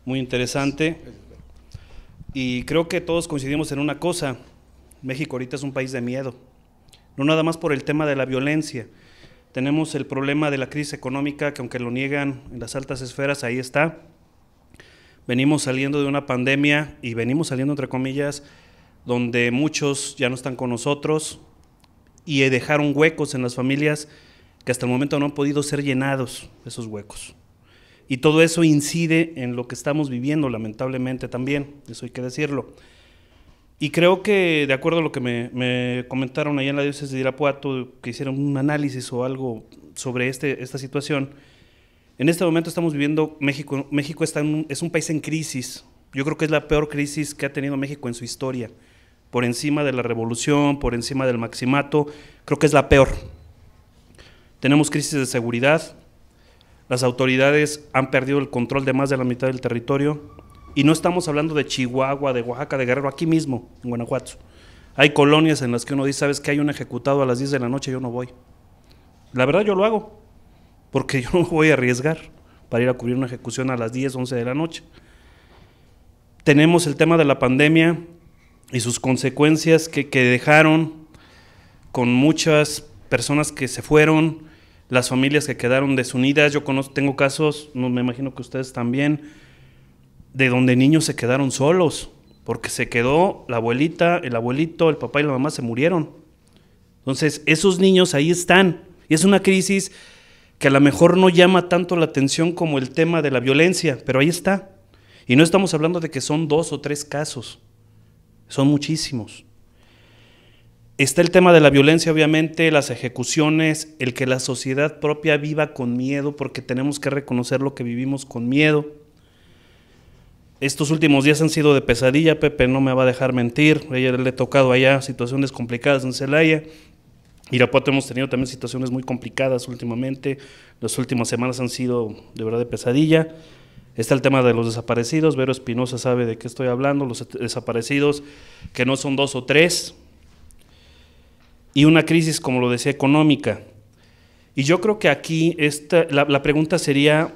muy interesante. Y creo que todos coincidimos en una cosa, México ahorita es un país de miedo, no nada más por el tema de la violencia, tenemos el problema de la crisis económica que aunque lo niegan en las altas esferas, ahí está, Venimos saliendo de una pandemia y venimos saliendo, entre comillas, donde muchos ya no están con nosotros y dejaron huecos en las familias que hasta el momento no han podido ser llenados esos huecos. Y todo eso incide en lo que estamos viviendo, lamentablemente también, eso hay que decirlo. Y creo que, de acuerdo a lo que me, comentaron allá en la diócesis de Irapuato, que hicieron un análisis o algo sobre este, esta situación, en este momento estamos viviendo México. México está es un país en crisis. Yo creo que es la peor crisis que ha tenido México en su historia. Por encima de la revolución, por encima del maximato, creo que es la peor. Tenemos crisis de seguridad. Las autoridades han perdido el control de más de la mitad del territorio. Y no estamos hablando de Chihuahua, de Oaxaca, de Guerrero, aquí mismo, en Guanajuato. Hay colonias en las que uno dice, sabes que hay un ejecutado a las 10 de la noche, yo no voy. La verdad yo lo hago porque yo no voy a arriesgar para ir a cubrir una ejecución a las 10, 11 de la noche. Tenemos el tema de la pandemia y sus consecuencias que, dejaron con muchas personas que se fueron, las familias que quedaron desunidas. Yo conozco, tengo casos, no, me imagino que ustedes también, de donde niños se quedaron solos, porque se quedó la abuelita, el abuelito, el papá y la mamá se murieron. Entonces, esos niños ahí están. Y es una crisis que a lo mejor no llama tanto la atención como el tema de la violencia, pero ahí está. Y no estamos hablando de que son dos o tres casos, son muchísimos. Está el tema de la violencia, obviamente, las ejecuciones, el que la sociedad propia viva con miedo, porque tenemos que reconocer lo que vivimos con miedo. Estos últimos días han sido de pesadilla, Pepe no me va a dejar mentir, ayer le he tocado allá situaciones complicadas en Celaya, Irapuato hemos tenido también situaciones muy complicadas últimamente. Las últimas semanas han sido de verdad de pesadilla. Está el tema de los desaparecidos. Vero Espinosa sabe de qué estoy hablando. Los desaparecidos que no son dos o tres. Y una crisis, como lo decía, económica. Y yo creo que aquí esta, la, la pregunta sería,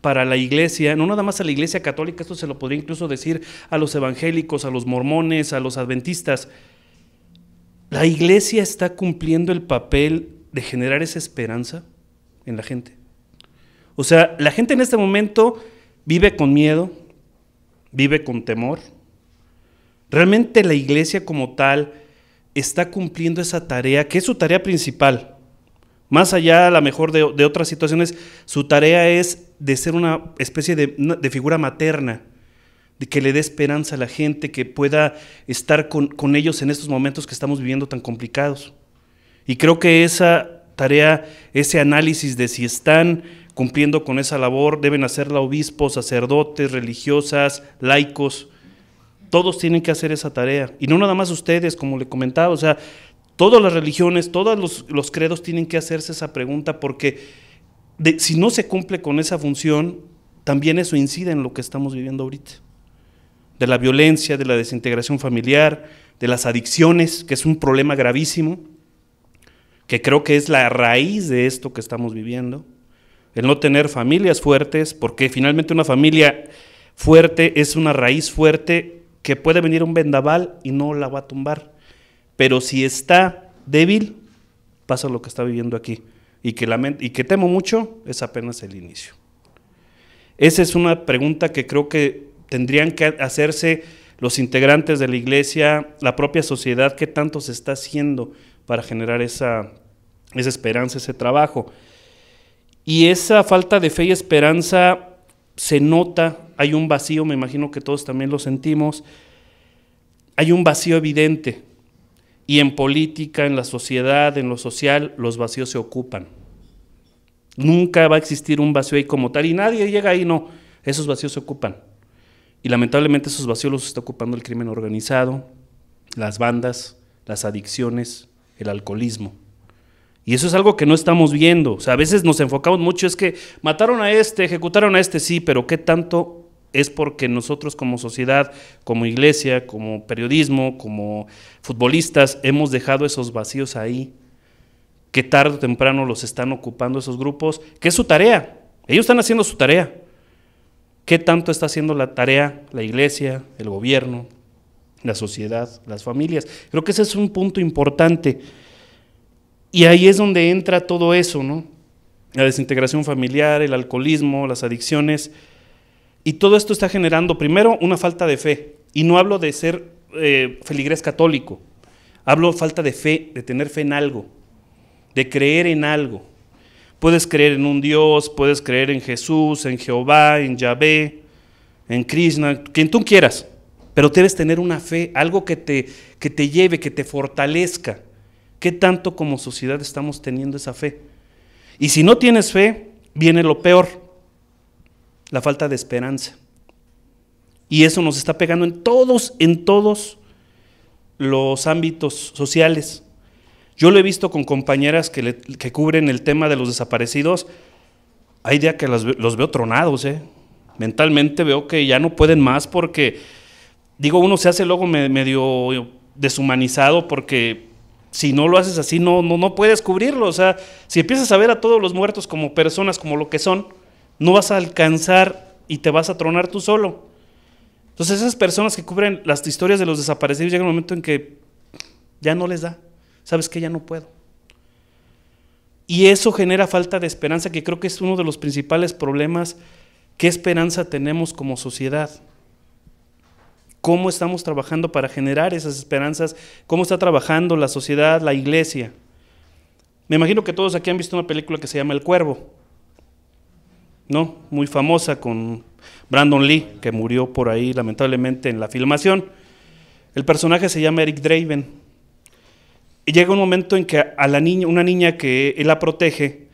para la iglesia, no nada más a la iglesia católica, esto se lo podría incluso decir a los evangélicos, a los mormones, a los adventistas, ¿La iglesia está cumpliendo el papel de generar esa esperanza en la gente? O sea, la gente en este momento vive con miedo, vive con temor. ¿Realmente la iglesia como tal está cumpliendo esa tarea, que es su tarea principal? Más allá, a lo mejor, de, otras situaciones, su tarea es de ser una especie de figura materna que le dé esperanza a la gente, que pueda estar con, ellos en estos momentos que estamos viviendo tan complicados. Y creo que esa tarea, ese análisis de si están cumpliendo con esa labor, deben hacerla obispos, sacerdotes, religiosas, laicos. Todos tienen que hacer esa tarea. Y no nada más ustedes, como le comentaba, o sea, todas las religiones, todos los, los credos tienen que hacerse esa pregunta porque si no se cumple con esa función, también eso incide en lo que estamos viviendo ahorita de la violencia, de la desintegración familiar, de las adicciones, que es un problema gravísimo, que creo que es la raíz de esto que estamos viviendo, el no tener familias fuertes, porque finalmente una familia fuerte es una raíz fuerte que puede venir un vendaval y no la va a tumbar, pero si está débil, pasa lo que está viviendo aquí, y que, y que temo mucho, es apenas el inicio. Esa es una pregunta que creo que tendrían que hacerse los integrantes de la iglesia, la propia sociedad, qué tanto se está haciendo para generar esa, esperanza, ese trabajo. Y esa falta de fe y esperanza se nota, hay un vacío, me imagino que todos también lo sentimos, hay un vacío evidente. Y en política, en la sociedad, en lo social, los vacíos se ocupan. Nunca va a existir un vacío ahí como tal. Y nadie llega ahí, no. Esos vacíos se ocupan. Y lamentablemente esos vacíos los está ocupando el crimen organizado, las bandas, las adicciones, el alcoholismo. Y eso es algo que no estamos viendo. O sea, a veces nos enfocamos mucho, es que mataron a este, ejecutaron a este, sí, pero ¿qué tanto es porque nosotros como sociedad, como iglesia, como periodismo, como futbolistas, hemos dejado esos vacíos ahí, qué tarde o temprano los están ocupando esos grupos, que es su tarea. Ellos están haciendo su tarea. ¿Qué tanto está haciendo la tarea, la iglesia, el gobierno, la sociedad, las familias? Creo que ese es un punto importante. Y ahí es donde entra todo eso, ¿no? La desintegración familiar, el alcoholismo, las adicciones. Y todo esto está generando, primero, una falta de fe. Y no hablo de ser eh, feligrés católico. Hablo de falta de fe, de tener fe en algo, de creer en algo. Puedes creer en un Dios, puedes creer en Jesús, en Jehová, en Yahvé, en Krishna, quien tú quieras, pero debes tener una fe, algo que te, que te lleve, que te fortalezca. ¿Qué tanto como sociedad estamos teniendo esa fe? Y si no tienes fe, viene lo peor, la falta de esperanza. Y eso nos está pegando en todos, en todos los ámbitos sociales. Yo lo he visto con compañeras que, cubren el tema de los desaparecidos. Hay día que los, veo tronados, ¿eh? Mentalmente veo que ya no pueden más porque, digo, uno se hace luego medio deshumanizado porque si no lo haces así, no, no, no puedes cubrirlo. O sea, si empiezas a ver a todos los muertos como personas, como lo que son, no vas a alcanzar y te vas a tronar tú solo. Entonces esas personas que cubren las historias de los desaparecidos llega un momento en que ya no les da sabes que ya no puedo. Y eso genera falta de esperanza, que creo que es uno de los principales problemas. ¿Qué esperanza tenemos como sociedad? ¿Cómo estamos trabajando para generar esas esperanzas? ¿Cómo está trabajando la sociedad, la iglesia? Me imagino que todos aquí han visto una película que se llama El Cuervo, ¿no? Muy famosa con Brandon Lee, que murió por ahí lamentablemente en la filmación. El personaje se llama Eric Draven llega un momento en que a la niña, una niña que él la protege,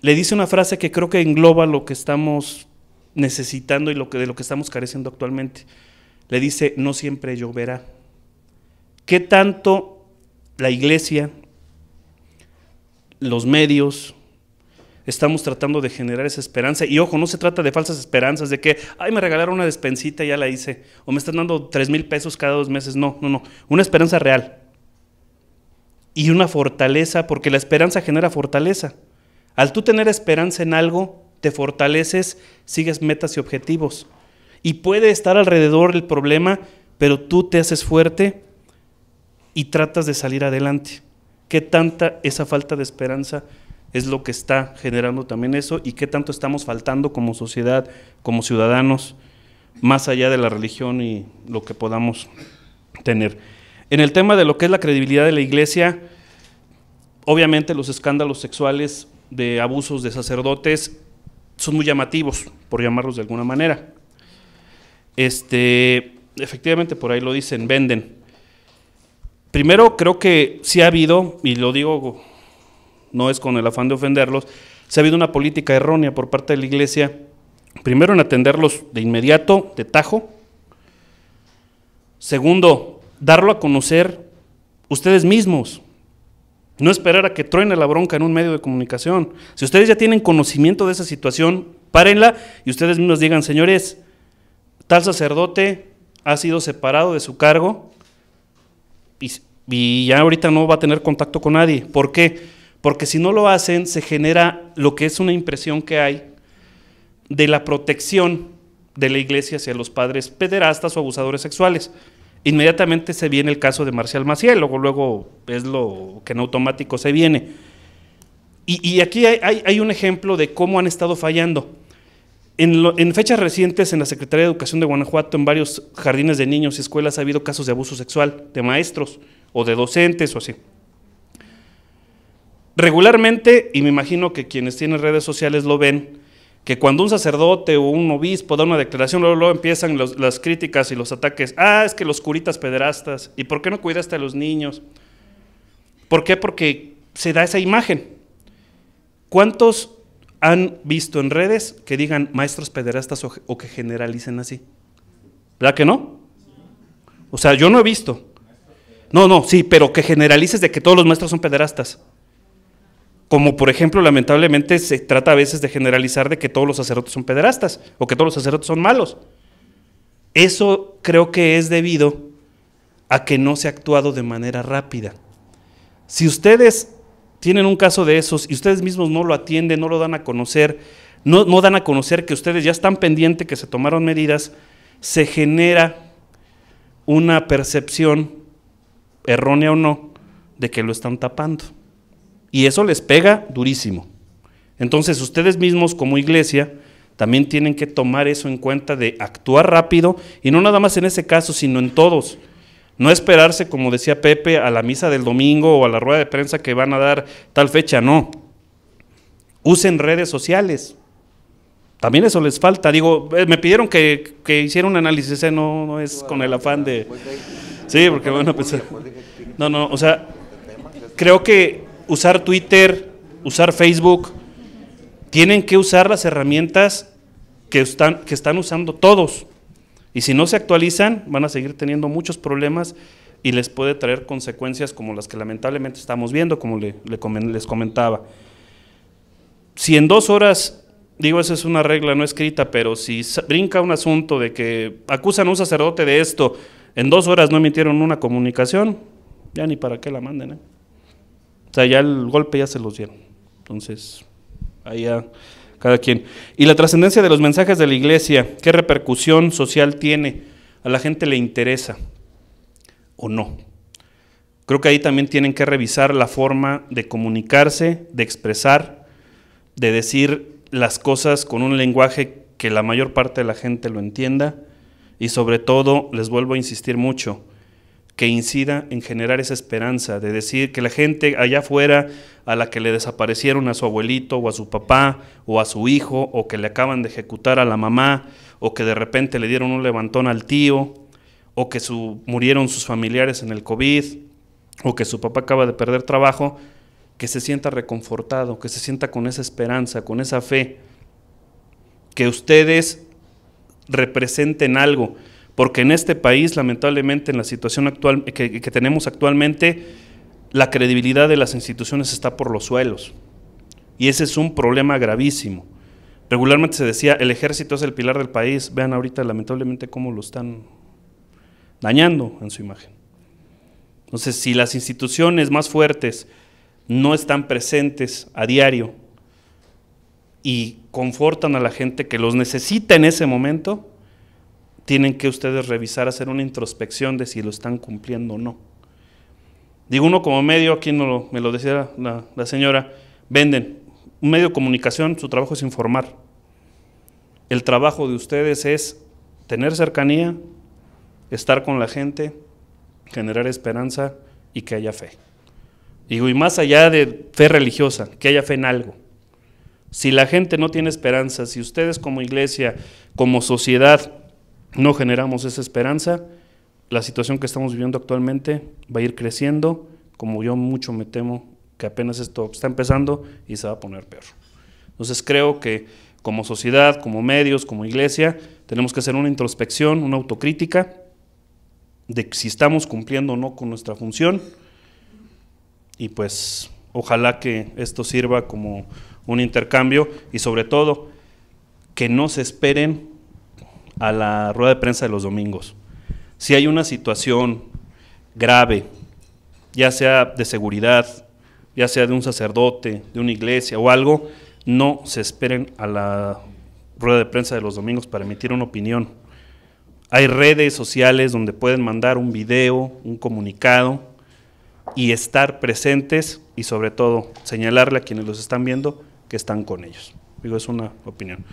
le dice una frase que creo que engloba lo que estamos necesitando y lo que, de lo que estamos careciendo actualmente. Le dice, no siempre lloverá. ¿Qué tanto la iglesia, los medios, estamos tratando de generar esa esperanza? Y ojo, no se trata de falsas esperanzas, de que, ay, me regalaron una despensita, ya la hice, o me están dando tres mil pesos cada dos meses. No, no, no, una esperanza real y una fortaleza, porque la esperanza genera fortaleza. Al tú tener esperanza en algo, te fortaleces, sigues metas y objetivos. Y puede estar alrededor del problema, pero tú te haces fuerte y tratas de salir adelante. ¿Qué tanta esa falta de esperanza es lo que está generando también eso y qué tanto estamos faltando como sociedad, como ciudadanos, más allá de la religión y lo que podamos tener? En el tema de lo que es la credibilidad de la iglesia, obviamente los escándalos sexuales de abusos de sacerdotes son muy llamativos, por llamarlos de alguna manera. Este, efectivamente, por ahí lo dicen, venden. Primero, creo que sí ha habido, y lo digo, no es con el afán de ofenderlos, sí ha habido una política errónea por parte de la iglesia, primero en atenderlos de inmediato, de tajo. Segundo, darlo a conocer ustedes mismos. No esperar a que truene la bronca en un medio de comunicación. Si ustedes ya tienen conocimiento de esa situación, párenla y ustedes mismos digan, señores, tal sacerdote ha sido separado de su cargo y, ya ahorita no va a tener contacto con nadie. ¿Por qué? Porque si no lo hacen, se genera lo que es una impresión que hay de la protección de la iglesia hacia los padres pederastas o abusadores sexuales. Inmediatamente se viene el caso de Marcial Maciel, luego, luego es lo que en automático se viene. Y, aquí hay, un ejemplo de cómo han estado fallando. en fechas recientes, en la Secretaría de Educación de Guanajuato, en varios jardines de niños y escuelas ha habido casos de abuso sexual de maestros o de docentes o así. Regularmente, y me imagino que quienes tienen redes sociales lo ven, que cuando un sacerdote o un obispo da una declaración, luego, empiezan las críticas y los ataques. Ah, es que los curitas pederastas, ¿y por qué no cuidaste a los niños? ¿Por qué? Porque se da esa imagen. ¿Cuántos han visto en redes que digan maestros pederastas o que generalicen así? ¿Verdad que no? O sea, yo no he visto. No, no, sí, pero que generalices de que todos los maestros son pederastas. Como por ejemplo, lamentablemente se trata a veces de generalizar de que todos los sacerdotes son pederastas o que todos los sacerdotes son malos. Eso creo que es debido a que no se ha actuado de manera rápida. Si ustedes tienen un caso de esos y ustedes mismos no lo atienden, no lo dan a conocer, no, dan a conocer que ustedes ya están pendientes, que se tomaron medidas, se genera una percepción, errónea o no, de que lo están tapando. Y eso les pega durísimo. Entonces ustedes mismos como iglesia también tienen que tomar eso en cuenta de actuar rápido y no nada más en ese caso, sino en todos. No esperarse, como decía Pepe, a la misa del domingo o a la rueda de prensa que van a dar tal fecha, no. Usen redes sociales. También eso les falta. Digo, me pidieron que, que hiciera un análisis, no, no es con el afán de... Sí, porque bueno No, no, o sea, creo que usar Twitter, usar Facebook, tienen que usar las herramientas que están, que están usando todos. Y si no se actualizan, van a seguir teniendo muchos problemas y les puede traer consecuencias como las que lamentablemente estamos viendo, como le, les comentaba. Si en dos horas, digo, esa es una regla no escrita, pero si brinca un asunto de que acusan a un sacerdote de esto, en dos horas no emitieron una comunicación, ya ni para qué la manden. ¿eh? O sea, ya el golpe ya se los dieron. Entonces, allá cada quien. Y la trascendencia de los mensajes de la iglesia, ¿qué repercusión social tiene? ¿A la gente le interesa o no? Creo que ahí también tienen que revisar la forma de comunicarse, de expresar, de decir las cosas con un lenguaje que la mayor parte de la gente lo entienda y sobre todo, les vuelvo a insistir mucho, que incida en generar esa esperanza, de decir que la gente allá afuera a la que le desaparecieron a su abuelito o a su papá o a su hijo o que le acaban de ejecutar a la mamá o que de repente le dieron un levantón al tío o que su, murieron sus familiares en el COVID o que su papá acaba de perder trabajo, que se sienta reconfortado, que se sienta con esa esperanza, con esa fe, que ustedes representen algo porque en este país, lamentablemente, en la situación actual que, que tenemos actualmente, la credibilidad de las instituciones está por los suelos. Y ese es un problema gravísimo. Regularmente se decía, el ejército es el pilar del país. Vean ahorita lamentablemente cómo lo están dañando en su imagen. Entonces, si las instituciones más fuertes no están presentes a diario y confortan a la gente que los necesita en ese momento, tienen que ustedes revisar, hacer una introspección de si lo están cumpliendo o no. Digo, uno como medio, aquí no me lo decía la, señora, venden. Un medio de comunicación, su trabajo es informar. El trabajo de ustedes es tener cercanía, estar con la gente, generar esperanza y que haya fe. Digo, y más allá de fe religiosa, que haya fe en algo. Si la gente no tiene esperanza, si ustedes como iglesia, como sociedad, no generamos esa esperanza, la situación que estamos viviendo actualmente va a ir creciendo, como yo mucho me temo que apenas esto está empezando y se va a poner peor. Entonces creo que como sociedad, como medios, como iglesia, tenemos que hacer una introspección, una autocrítica de si estamos cumpliendo o no con nuestra función y pues ojalá que esto sirva como un intercambio y sobre todo que no se esperen a la rueda de prensa de los domingos. Si hay una situación grave, ya sea de seguridad, ya sea de un sacerdote, de una iglesia o algo, no se esperen a la rueda de prensa de los domingos para emitir una opinión. Hay redes sociales donde pueden mandar un video, un comunicado y estar presentes y sobre todo señalarle a quienes los están viendo que están con ellos. Digo, es una opinión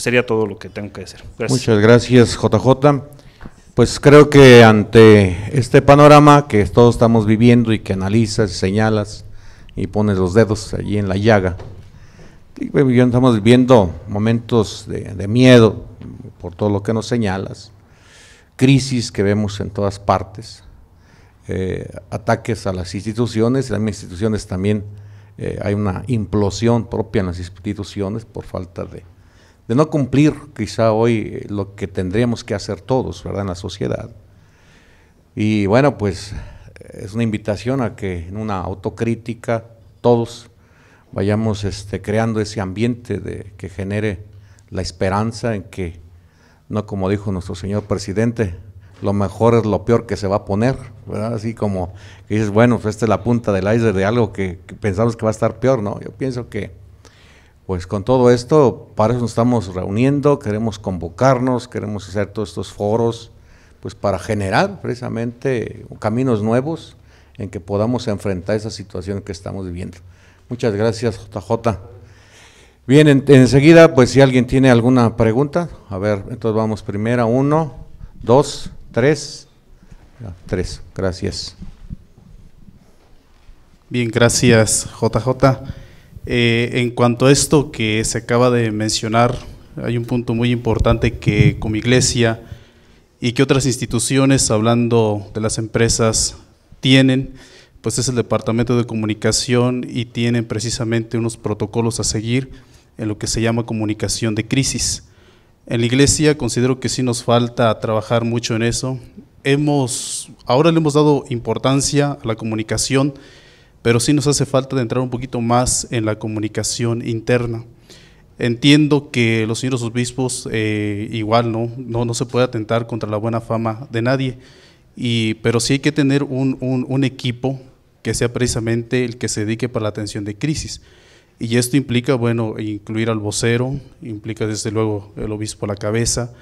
sería todo lo que tengo que decir. Muchas gracias, JJ. Pues creo que ante este panorama que todos estamos viviendo y que analizas, señalas y pones los dedos allí en la llaga, estamos viviendo momentos de, miedo por todo lo que nos señalas, crisis que vemos en todas partes, eh, ataques a las instituciones, las instituciones también eh, hay una implosión propia en las instituciones por falta de, de no cumplir quizá hoy eh, lo que tendríamos que hacer todos, ¿verdad?, en la sociedad. Y bueno, pues eh, es una invitación a que en una autocrítica todos vayamos este, creando ese ambiente de, que genere la esperanza en que, no como dijo nuestro señor presidente, lo mejor es lo peor que se va a poner, ¿verdad? Así como que dices, bueno, pues, esta es la punta del iceberg de algo que pensamos que va a estar peor, ¿no? Yo pienso que pues con todo esto, para eso nos estamos reuniendo, queremos convocarnos, queremos hacer todos estos foros, pues para generar precisamente caminos nuevos en que podamos enfrentar esa situación que estamos viviendo. Muchas gracias, JJ. Bien, enseguida, pues si alguien tiene alguna pregunta, a ver, entonces vamos primero, uno, dos, tres, tres, gracias. Bien, gracias, JJ. Eh, en cuanto a esto que se acaba de mencionar, hay un punto muy importante que como iglesia y que otras instituciones, hablando de las empresas, tienen, pues es el departamento de comunicación y tienen precisamente unos protocolos a seguir en lo que se llama comunicación de crisis. En la iglesia considero que sí nos falta trabajar mucho en eso. Hemos, ahora le hemos dado importancia a la comunicación pero sí nos hace falta entrar un poquito más en la comunicación interna. Entiendo que los señores obispos eh, igual ¿no? ¿no? se puede atentar contra la buena fama de nadie, y, pero sí hay que tener un, un equipo que sea precisamente el que se dedique para la atención de crisis. Y esto implica, bueno, incluir al vocero, implica desde luego el obispo a la cabeza,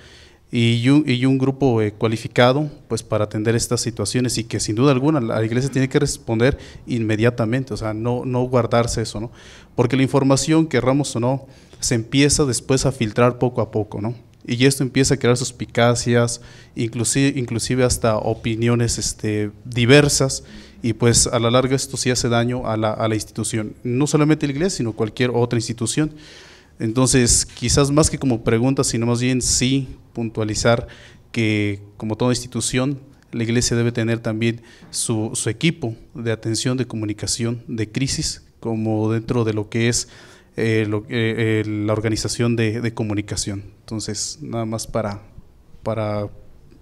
y un, grupo eh, cualificado pues para atender estas situaciones y que sin duda alguna la iglesia tiene que responder inmediatamente, o sea, no, no guardarse eso, ¿no? Porque la información, querramos o no, se empieza después a filtrar poco a poco, ¿no? Y esto empieza a crear suspicacias, inclusive, inclusive hasta opiniones este, diversas, y pues a la larga esto sí hace daño a la, a la institución, no solamente la iglesia, sino cualquier otra institución. Entonces, quizás más que como pregunta, sino más bien sí, puntualizar que como toda institución, la iglesia debe tener también su, equipo de atención, de comunicación, de crisis, como dentro de lo que es eh, lo, eh, eh, la organización de, comunicación. Entonces, nada más para, para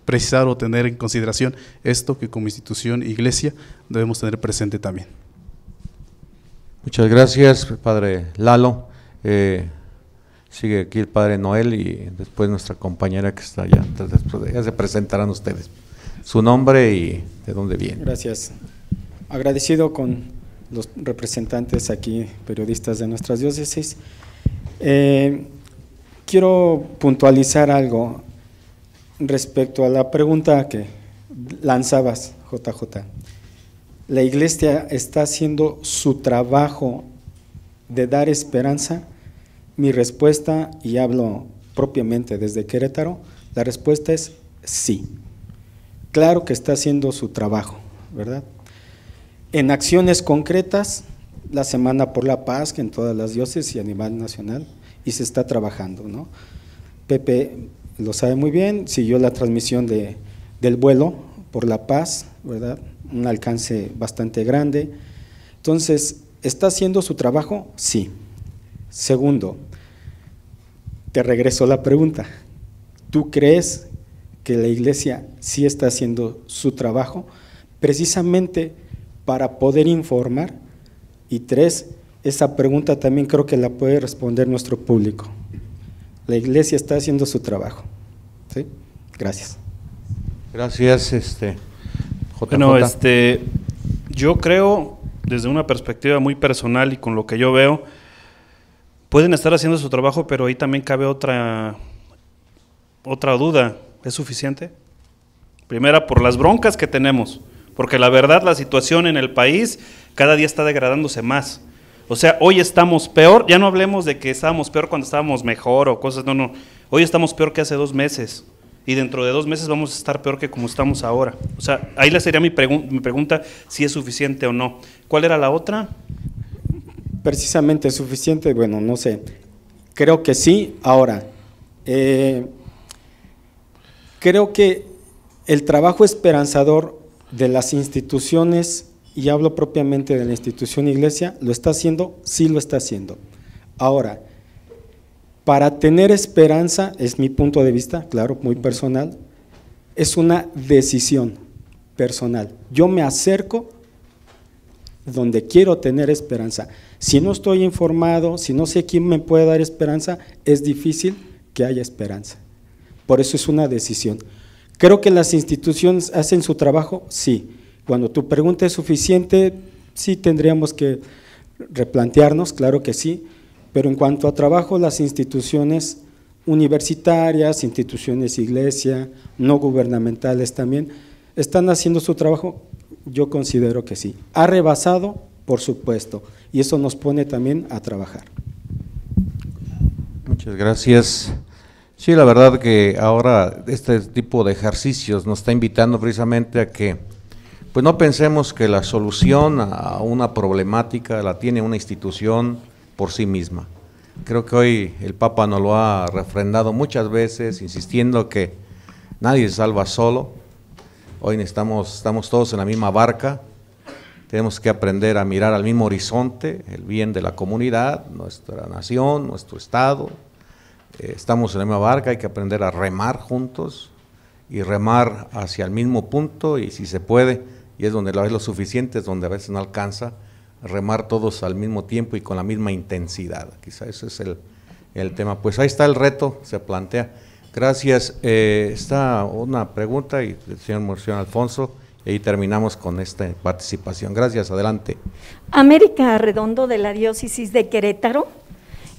precisar o tener en consideración esto que como institución iglesia debemos tener presente también. Muchas gracias, Padre Lalo. Sigue aquí el padre Noel y después nuestra compañera que está allá. ya después se presentarán ustedes. Su nombre y de dónde viene. Gracias. Agradecido con los representantes aquí, periodistas de nuestras diócesis. Eh, quiero puntualizar algo respecto a la pregunta que lanzabas, JJ. La iglesia está haciendo su trabajo de dar esperanza mi respuesta, y hablo propiamente desde Querétaro, la respuesta es sí. Claro que está haciendo su trabajo, ¿verdad? En acciones concretas, la Semana por la Paz, que en todas las diócesis y a nivel nacional, y se está trabajando, ¿no? Pepe lo sabe muy bien, siguió la transmisión del vuelo por la paz, ¿verdad? Un alcance bastante grande. Entonces, ¿está haciendo su trabajo? Sí. Segundo, te regreso la pregunta. ¿Tú crees que la iglesia sí está haciendo su trabajo precisamente para poder informar? Y tres, esa pregunta también creo que la puede responder nuestro público. La iglesia está haciendo su trabajo. ¿Sí? Gracias. Gracias, este. Bueno, este, yo creo, desde una perspectiva muy personal y con lo que yo veo, pueden estar haciendo su trabajo, pero ahí también cabe otra, otra duda. ¿Es suficiente? Primera, por las broncas que tenemos, porque la verdad la situación en el país cada día está degradándose más. O sea, hoy estamos peor, ya no hablemos de que estábamos peor cuando estábamos mejor o cosas, no, no. Hoy estamos peor que hace dos meses y dentro de dos meses vamos a estar peor que como estamos ahora. O sea, ahí la sería mi, mi pregunta si es suficiente o no. ¿Cuál era la otra? precisamente suficiente, bueno, no sé. Creo que sí. Ahora, eh, creo que el trabajo esperanzador de las instituciones, y hablo propiamente de la institución iglesia, lo está haciendo, sí lo está haciendo. Ahora, para tener esperanza, es mi punto de vista, claro, muy personal, es una decisión personal. Yo me acerco donde quiero tener esperanza. Si no estoy informado, si no sé quién me puede dar esperanza, es difícil que haya esperanza. Por eso es una decisión. Creo que las instituciones hacen su trabajo, sí. Cuando tu pregunta es suficiente, sí tendríamos que replantearnos, claro que sí, pero en cuanto a trabajo, las instituciones universitarias, instituciones iglesia, no gubernamentales también, están haciendo su trabajo, yo considero que sí. Ha rebasado, por supuesto, y eso nos pone también a trabajar. Muchas gracias. Sí, la verdad que ahora este tipo de ejercicios nos está invitando precisamente a que pues no pensemos que la solución a una problemática la tiene una institución por sí misma. Creo que hoy el Papa nos lo ha refrendado muchas veces, insistiendo que nadie se salva solo, Hoy estamos, todos en la misma barca, tenemos que aprender a mirar al mismo horizonte, el bien de la comunidad, nuestra nación, nuestro Estado. Eh, estamos en la misma barca, hay que aprender a remar juntos y remar hacia el mismo punto y si se puede, y es donde a veces lo suficiente, es donde a veces no alcanza, remar todos al mismo tiempo y con la misma intensidad. Quizá ese es el tema. Pues ahí está el reto, se plantea. Gracias. Eh, está una pregunta y señor Morción Alfonso y terminamos con esta participación. Gracias, adelante. América Redondo de la diócesis de Querétaro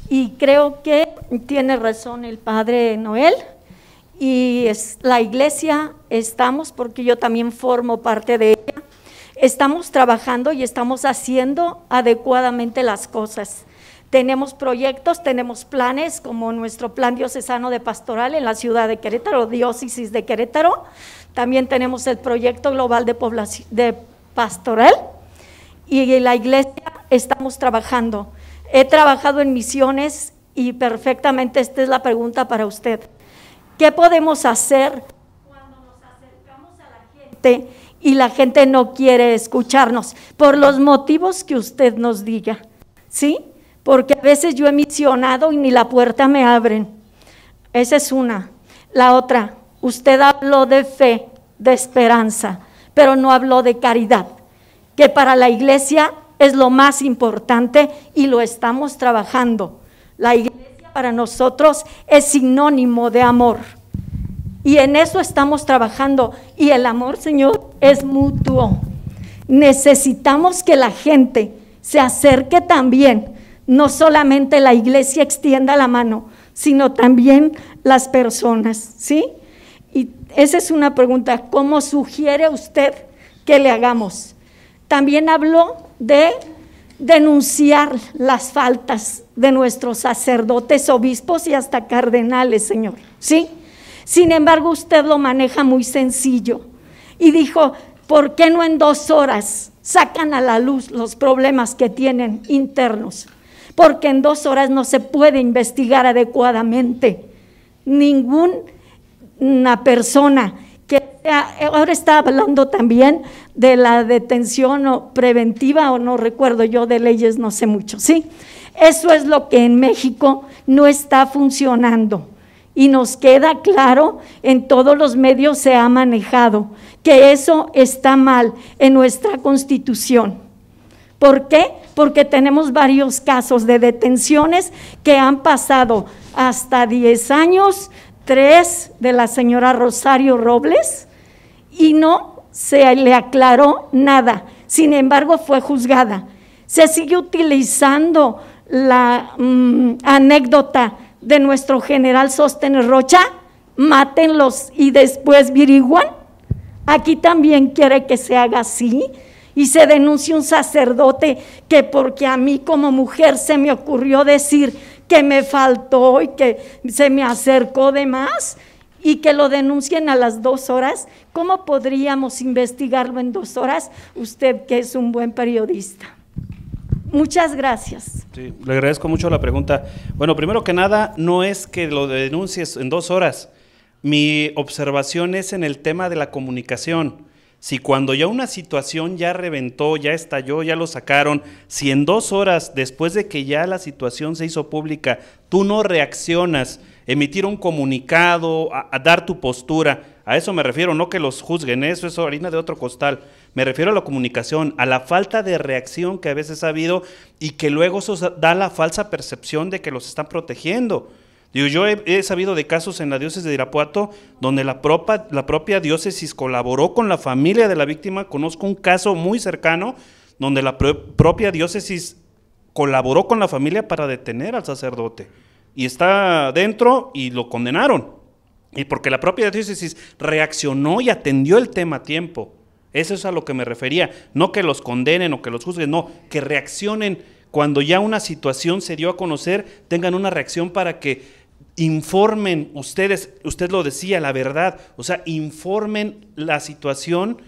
y creo que tiene razón el padre Noel y es, la iglesia estamos, porque yo también formo parte de ella, estamos trabajando y estamos haciendo adecuadamente las cosas. Tenemos proyectos, tenemos planes, como nuestro plan diocesano de pastoral en la ciudad de Querétaro, diócesis de Querétaro. También tenemos el proyecto global de, de pastoral. Y en la iglesia estamos trabajando. He trabajado en misiones y perfectamente esta es la pregunta para usted. ¿Qué podemos hacer cuando nos acercamos a la gente y la gente no quiere escucharnos? Por los motivos que usted nos diga, ¿sí? porque a veces yo he misionado y ni la puerta me abren. Esa es una. La otra, usted habló de fe, de esperanza, pero no habló de caridad, que para la iglesia es lo más importante y lo estamos trabajando. La iglesia para nosotros es sinónimo de amor. Y en eso estamos trabajando. Y el amor, Señor, es mutuo. Necesitamos que la gente se acerque también no solamente la iglesia extienda la mano, sino también las personas, ¿sí? Y esa es una pregunta, ¿cómo sugiere usted que le hagamos? También habló de denunciar las faltas de nuestros sacerdotes, obispos y hasta cardenales, Señor, ¿sí? Sin embargo, usted lo maneja muy sencillo y dijo, ¿por qué no en dos horas sacan a la luz los problemas que tienen internos? porque en dos horas no se puede investigar adecuadamente. Ninguna persona que eh, ahora está hablando también de la detención preventiva o no recuerdo yo de leyes, no sé mucho, ¿sí? Eso es lo que en México no está funcionando y nos queda claro, en todos los medios se ha manejado, que eso está mal en nuestra constitución. ¿Por qué? porque tenemos varios casos de detenciones que han pasado hasta 10 años, tres de la señora Rosario Robles, y no se le aclaró nada. Sin embargo, fue juzgada. Se sigue utilizando la mm, anécdota de nuestro general Sostener Rocha, mátenlos y después viriguan. Aquí también quiere que se haga así y se denuncia un sacerdote que porque a mí como mujer se me ocurrió decir que me faltó y que se me acercó de más y que lo denuncien a las dos horas, ¿cómo podríamos investigarlo en dos horas? Usted que es un buen periodista. Muchas gracias. le agradezco mucho la pregunta. Bueno, primero que nada, no es que lo denuncies en dos horas. Mi observación es en el tema de la comunicación si cuando ya una situación ya reventó, ya estalló, ya lo sacaron, si en dos horas después de que ya la situación se hizo pública, tú no reaccionas, emitir un comunicado, a, dar tu postura, a eso me refiero, no que los juzguen, eso es harina de otro costal, me refiero a la comunicación, a la falta de reacción que a veces ha habido y que luego eso da la falsa percepción de que los están protegiendo yo he, sabido de casos en la diócesis de Irapuato donde la, la propia diócesis colaboró con la familia de la víctima. Conozco un caso muy cercano donde la propia diócesis colaboró con la familia para detener al sacerdote. Y está dentro y lo condenaron. Y porque la propia diócesis reaccionó y atendió el tema a tiempo. Eso es a lo que me refería. No que los condenen o que los juzguen, no, que reaccionen cuando ya una situación se dio a conocer, tengan una reacción para que informen ustedes, usted lo decía, la verdad, o sea, informen la situación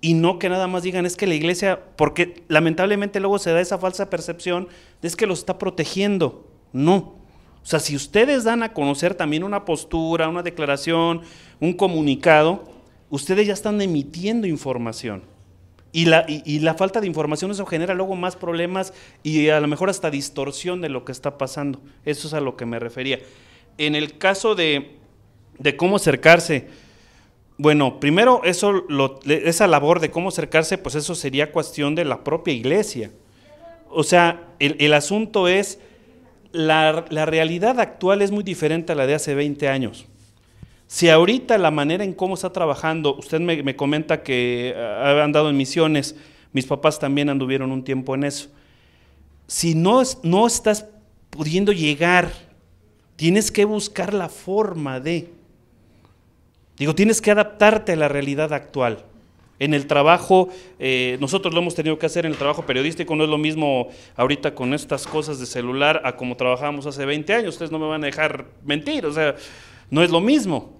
y no que nada más digan es que la iglesia, porque lamentablemente luego se da esa falsa percepción de es que los está protegiendo, no. O sea, si ustedes dan a conocer también una postura, una declaración, un comunicado, ustedes ya están emitiendo información. Y la, y la falta de información eso genera luego más problemas y a lo mejor hasta distorsión de lo que está pasando. Eso es a lo que me refería en el caso de, cómo acercarse, bueno, primero eso esa labor de cómo acercarse, pues eso sería cuestión de la propia iglesia. O sea, el, asunto es, la, la, realidad actual es muy diferente a la de hace 20 años. Si ahorita la manera en cómo está trabajando, usted me, comenta que ha ah, han dado en misiones, mis papás también anduvieron un tiempo en eso. Si no, no estás pudiendo llegar Tienes que buscar la forma de... Digo, tienes que adaptarte a la realidad actual. En el trabajo, eh, nosotros lo hemos tenido que hacer en el trabajo periodístico, no es lo mismo ahorita con estas cosas de celular a como trabajábamos hace 20 años, ustedes no me van a dejar mentir, o sea, no es lo mismo.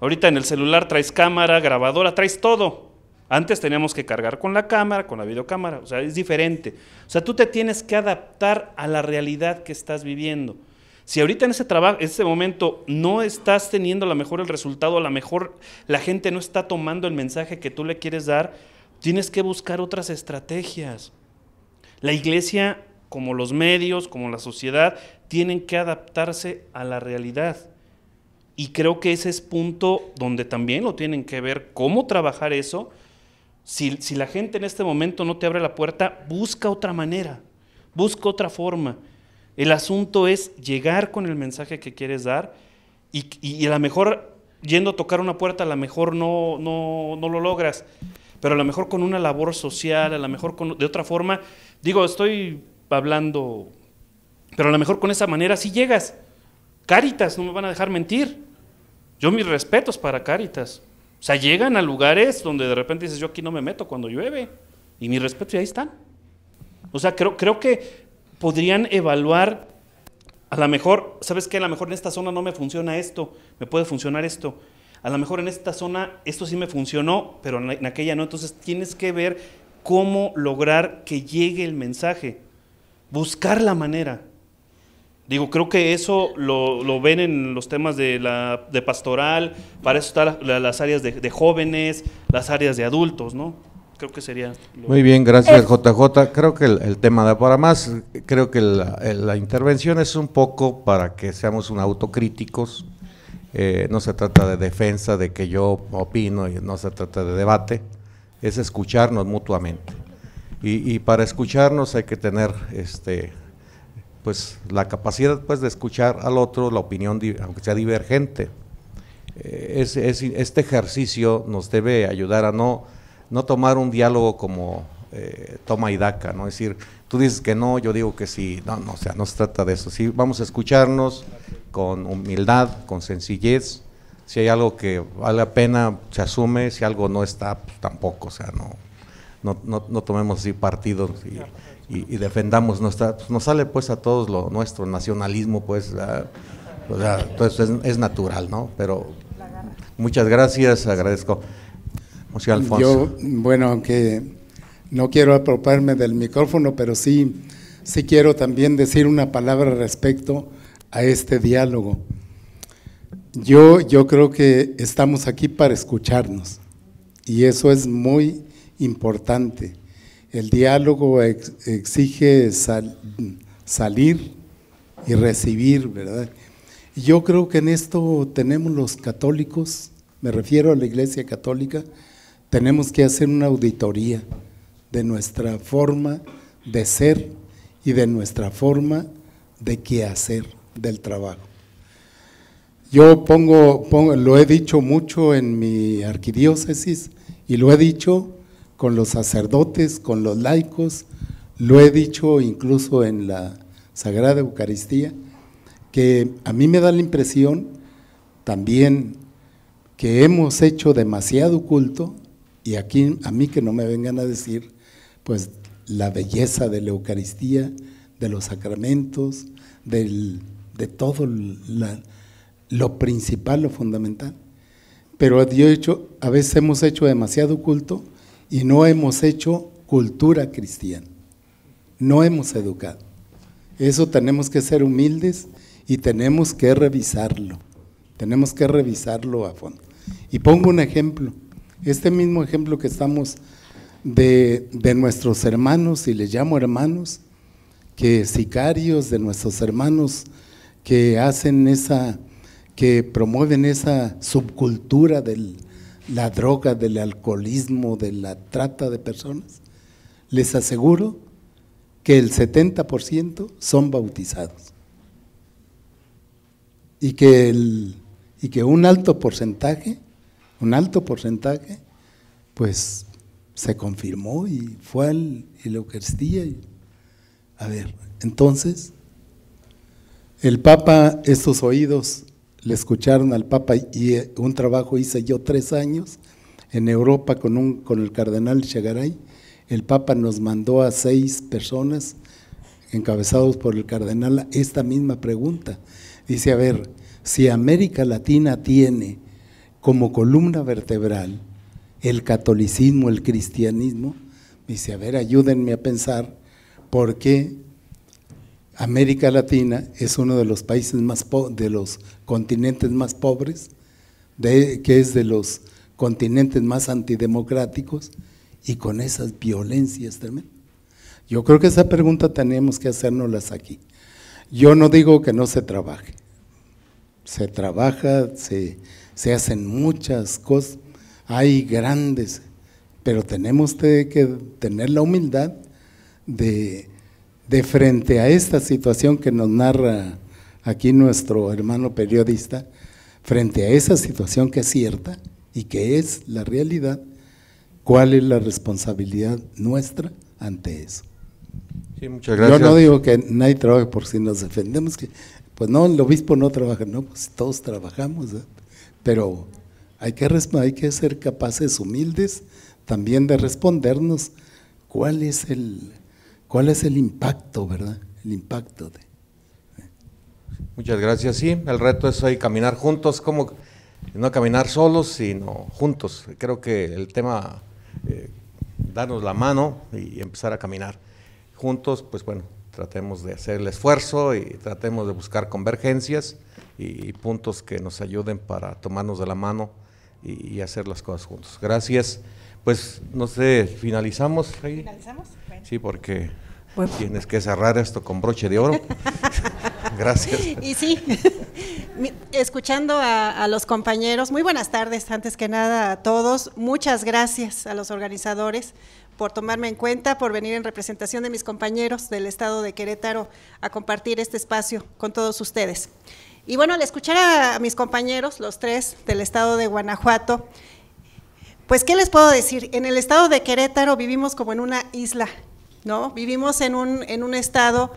Ahorita en el celular traes cámara, grabadora, traes todo. Antes teníamos que cargar con la cámara, con la videocámara, o sea, es diferente. O sea, tú te tienes que adaptar a la realidad que estás viviendo. Si ahorita en ese trabajo, en ese momento, no estás teniendo a lo mejor el resultado, a lo mejor la gente no está tomando el mensaje que tú le quieres dar, tienes que buscar otras estrategias. La iglesia, como los medios, como la sociedad, tienen que adaptarse a la realidad. Y creo que ese es punto donde también lo tienen que ver, cómo trabajar eso. Si, si la gente en este momento no te abre la puerta, busca otra manera, busca otra forma. El asunto es llegar con el mensaje que quieres dar y, a lo mejor yendo a tocar una puerta, a lo mejor no, no, lo logras, pero a lo mejor con una labor social, a lo mejor de otra forma, digo, estoy hablando, pero a lo mejor con esa manera sí llegas. Cáritas, no me van a dejar mentir. Yo mis respetos para cáritas. O sea, llegan a lugares donde de repente dices, yo aquí no me meto cuando llueve. Y mi respeto y ahí están. O sea, creo, creo que podrían evaluar, a lo mejor, ¿sabes qué? A lo mejor en esta zona no me funciona esto, me puede funcionar esto. A lo mejor en esta zona esto sí me funcionó, pero en aquella no. Entonces tienes que ver cómo lograr que llegue el mensaje. Buscar la manera. Digo, creo que eso lo, ven en los temas de, pastoral, para eso están las áreas de, jóvenes, las áreas de adultos, ¿no? creo que sería. Muy bien, gracias JJ. Creo que el, tema da para más. Creo que la, intervención es un poco para que seamos un autocríticos. Eh, no se trata de defensa, de que yo opino, y no se trata de debate. Es escucharnos mutuamente. Y, para escucharnos hay que tener este, pues la capacidad pues de escuchar al otro la opinión aunque sea divergente eh, este ejercicio nos debe ayudar a no no tomar un diálogo como eh, toma y daca, ¿no? Es decir, tú dices que no, yo digo que sí, no, no, o sea, no se trata de eso, sí, vamos a escucharnos con humildad, con sencillez, si hay algo que vale la pena, se asume, si algo no está, pues, tampoco, o sea, no, no, tomemos así partidos y, defendamos nuestra, pues, nos sale pues a todos lo nuestro, nacionalismo pues, o sea, entonces es, es natural, ¿no? Pero muchas gracias, agradezco. Yo, bueno, aunque no quiero apropiarme del micrófono, pero sí, sí quiero también decir una palabra respecto a este diálogo. Yo, creo que estamos aquí para escucharnos y eso es muy importante. El diálogo exige salir y recibir, ¿verdad? Yo creo que en esto tenemos los católicos, me refiero a la Iglesia Católica, tenemos que hacer una auditoría de nuestra forma de ser y de nuestra forma de qué hacer del trabajo. Yo lo he dicho mucho en mi arquidiócesis y lo he dicho con los sacerdotes, con los laicos, lo he dicho incluso en la Sagrada Eucaristía, que a mí me da la impresión también que hemos hecho demasiado culto y aquí a mí que no me vengan a decir, pues la belleza de la Eucaristía, de los sacramentos, de todo lo principal, lo fundamental. Pero dios hecho, a veces hemos hecho demasiado culto y no hemos hecho cultura cristiana. No hemos educado. Eso tenemos que ser humildes y tenemos que revisarlo. Tenemos que revisarlo a fondo. Y pongo un ejemplo. Este mismo ejemplo que estamos de, nuestros hermanos, y les llamo hermanos, que sicarios de nuestros hermanos que hacen esa, que promueven esa subcultura de la droga, del alcoholismo, de la trata de personas, les aseguro que el 70% son bautizados. Y que, el, y que un alto porcentaje un alto porcentaje, pues se confirmó y fue a la Eucaristía. A ver, entonces, el Papa, estos oídos le escucharon al Papa y eh, un trabajo hice yo tres años en Europa con, con el cardenal Chagaray. El Papa nos mandó a seis personas, encabezados por el cardenal, esta misma pregunta. Dice, a ver, si América Latina tiene como columna vertebral el catolicismo, el cristianismo, dice, a ver, ayúdenme a pensar por qué América Latina es uno de los países más de los continentes más pobres, de, que es de los continentes más antidemocráticos y con esas violencias tremendas. Yo creo que esa pregunta tenemos que hacérnoslas aquí. Yo no digo que no se trabaje. Se trabaja, se, se hacen muchas cosas, hay grandes, pero tenemos que tener la humildad de, frente a esta situación que nos narra aquí nuestro hermano periodista, frente a esa situación que es cierta y que es la realidad, ¿cuál es la responsabilidad nuestra ante eso? Yo no digo que nadie trabaje por si nos defendemos, que, pues no, el obispo no trabaja, no, pues todos trabajamos. ¿eh? Pero hay que, ser capaces, humildes, también de respondernos cuál es el, cuál es el impacto, ¿verdad? El impacto de. ¿eh? Muchas gracias. Sí, el reto es hoy caminar juntos, como no caminar solos, sino juntos. Creo que el tema, eh, darnos la mano y empezar a caminar juntos, pues bueno, tratemos de hacer el esfuerzo y tratemos de buscar convergencias y, puntos que nos ayuden para tomarnos de la mano y, hacer las cosas juntos. Gracias. Pues no sé, finalizamos. Finalizamos. Sí, porque tienes que cerrar esto con broche de oro. Gracias. Y sí, escuchando a, a, los compañeros, muy buenas tardes, antes que nada a todos. Muchas gracias a los organizadores por tomarme en cuenta, por venir en representación de mis compañeros del Estado de Querétaro a compartir este espacio con todos ustedes. Y bueno, al escuchar a mis compañeros, los tres del Estado de Guanajuato, pues ¿qué les puedo decir? En el Estado de Querétaro vivimos como en una isla, ¿no? Vivimos en un, en un estado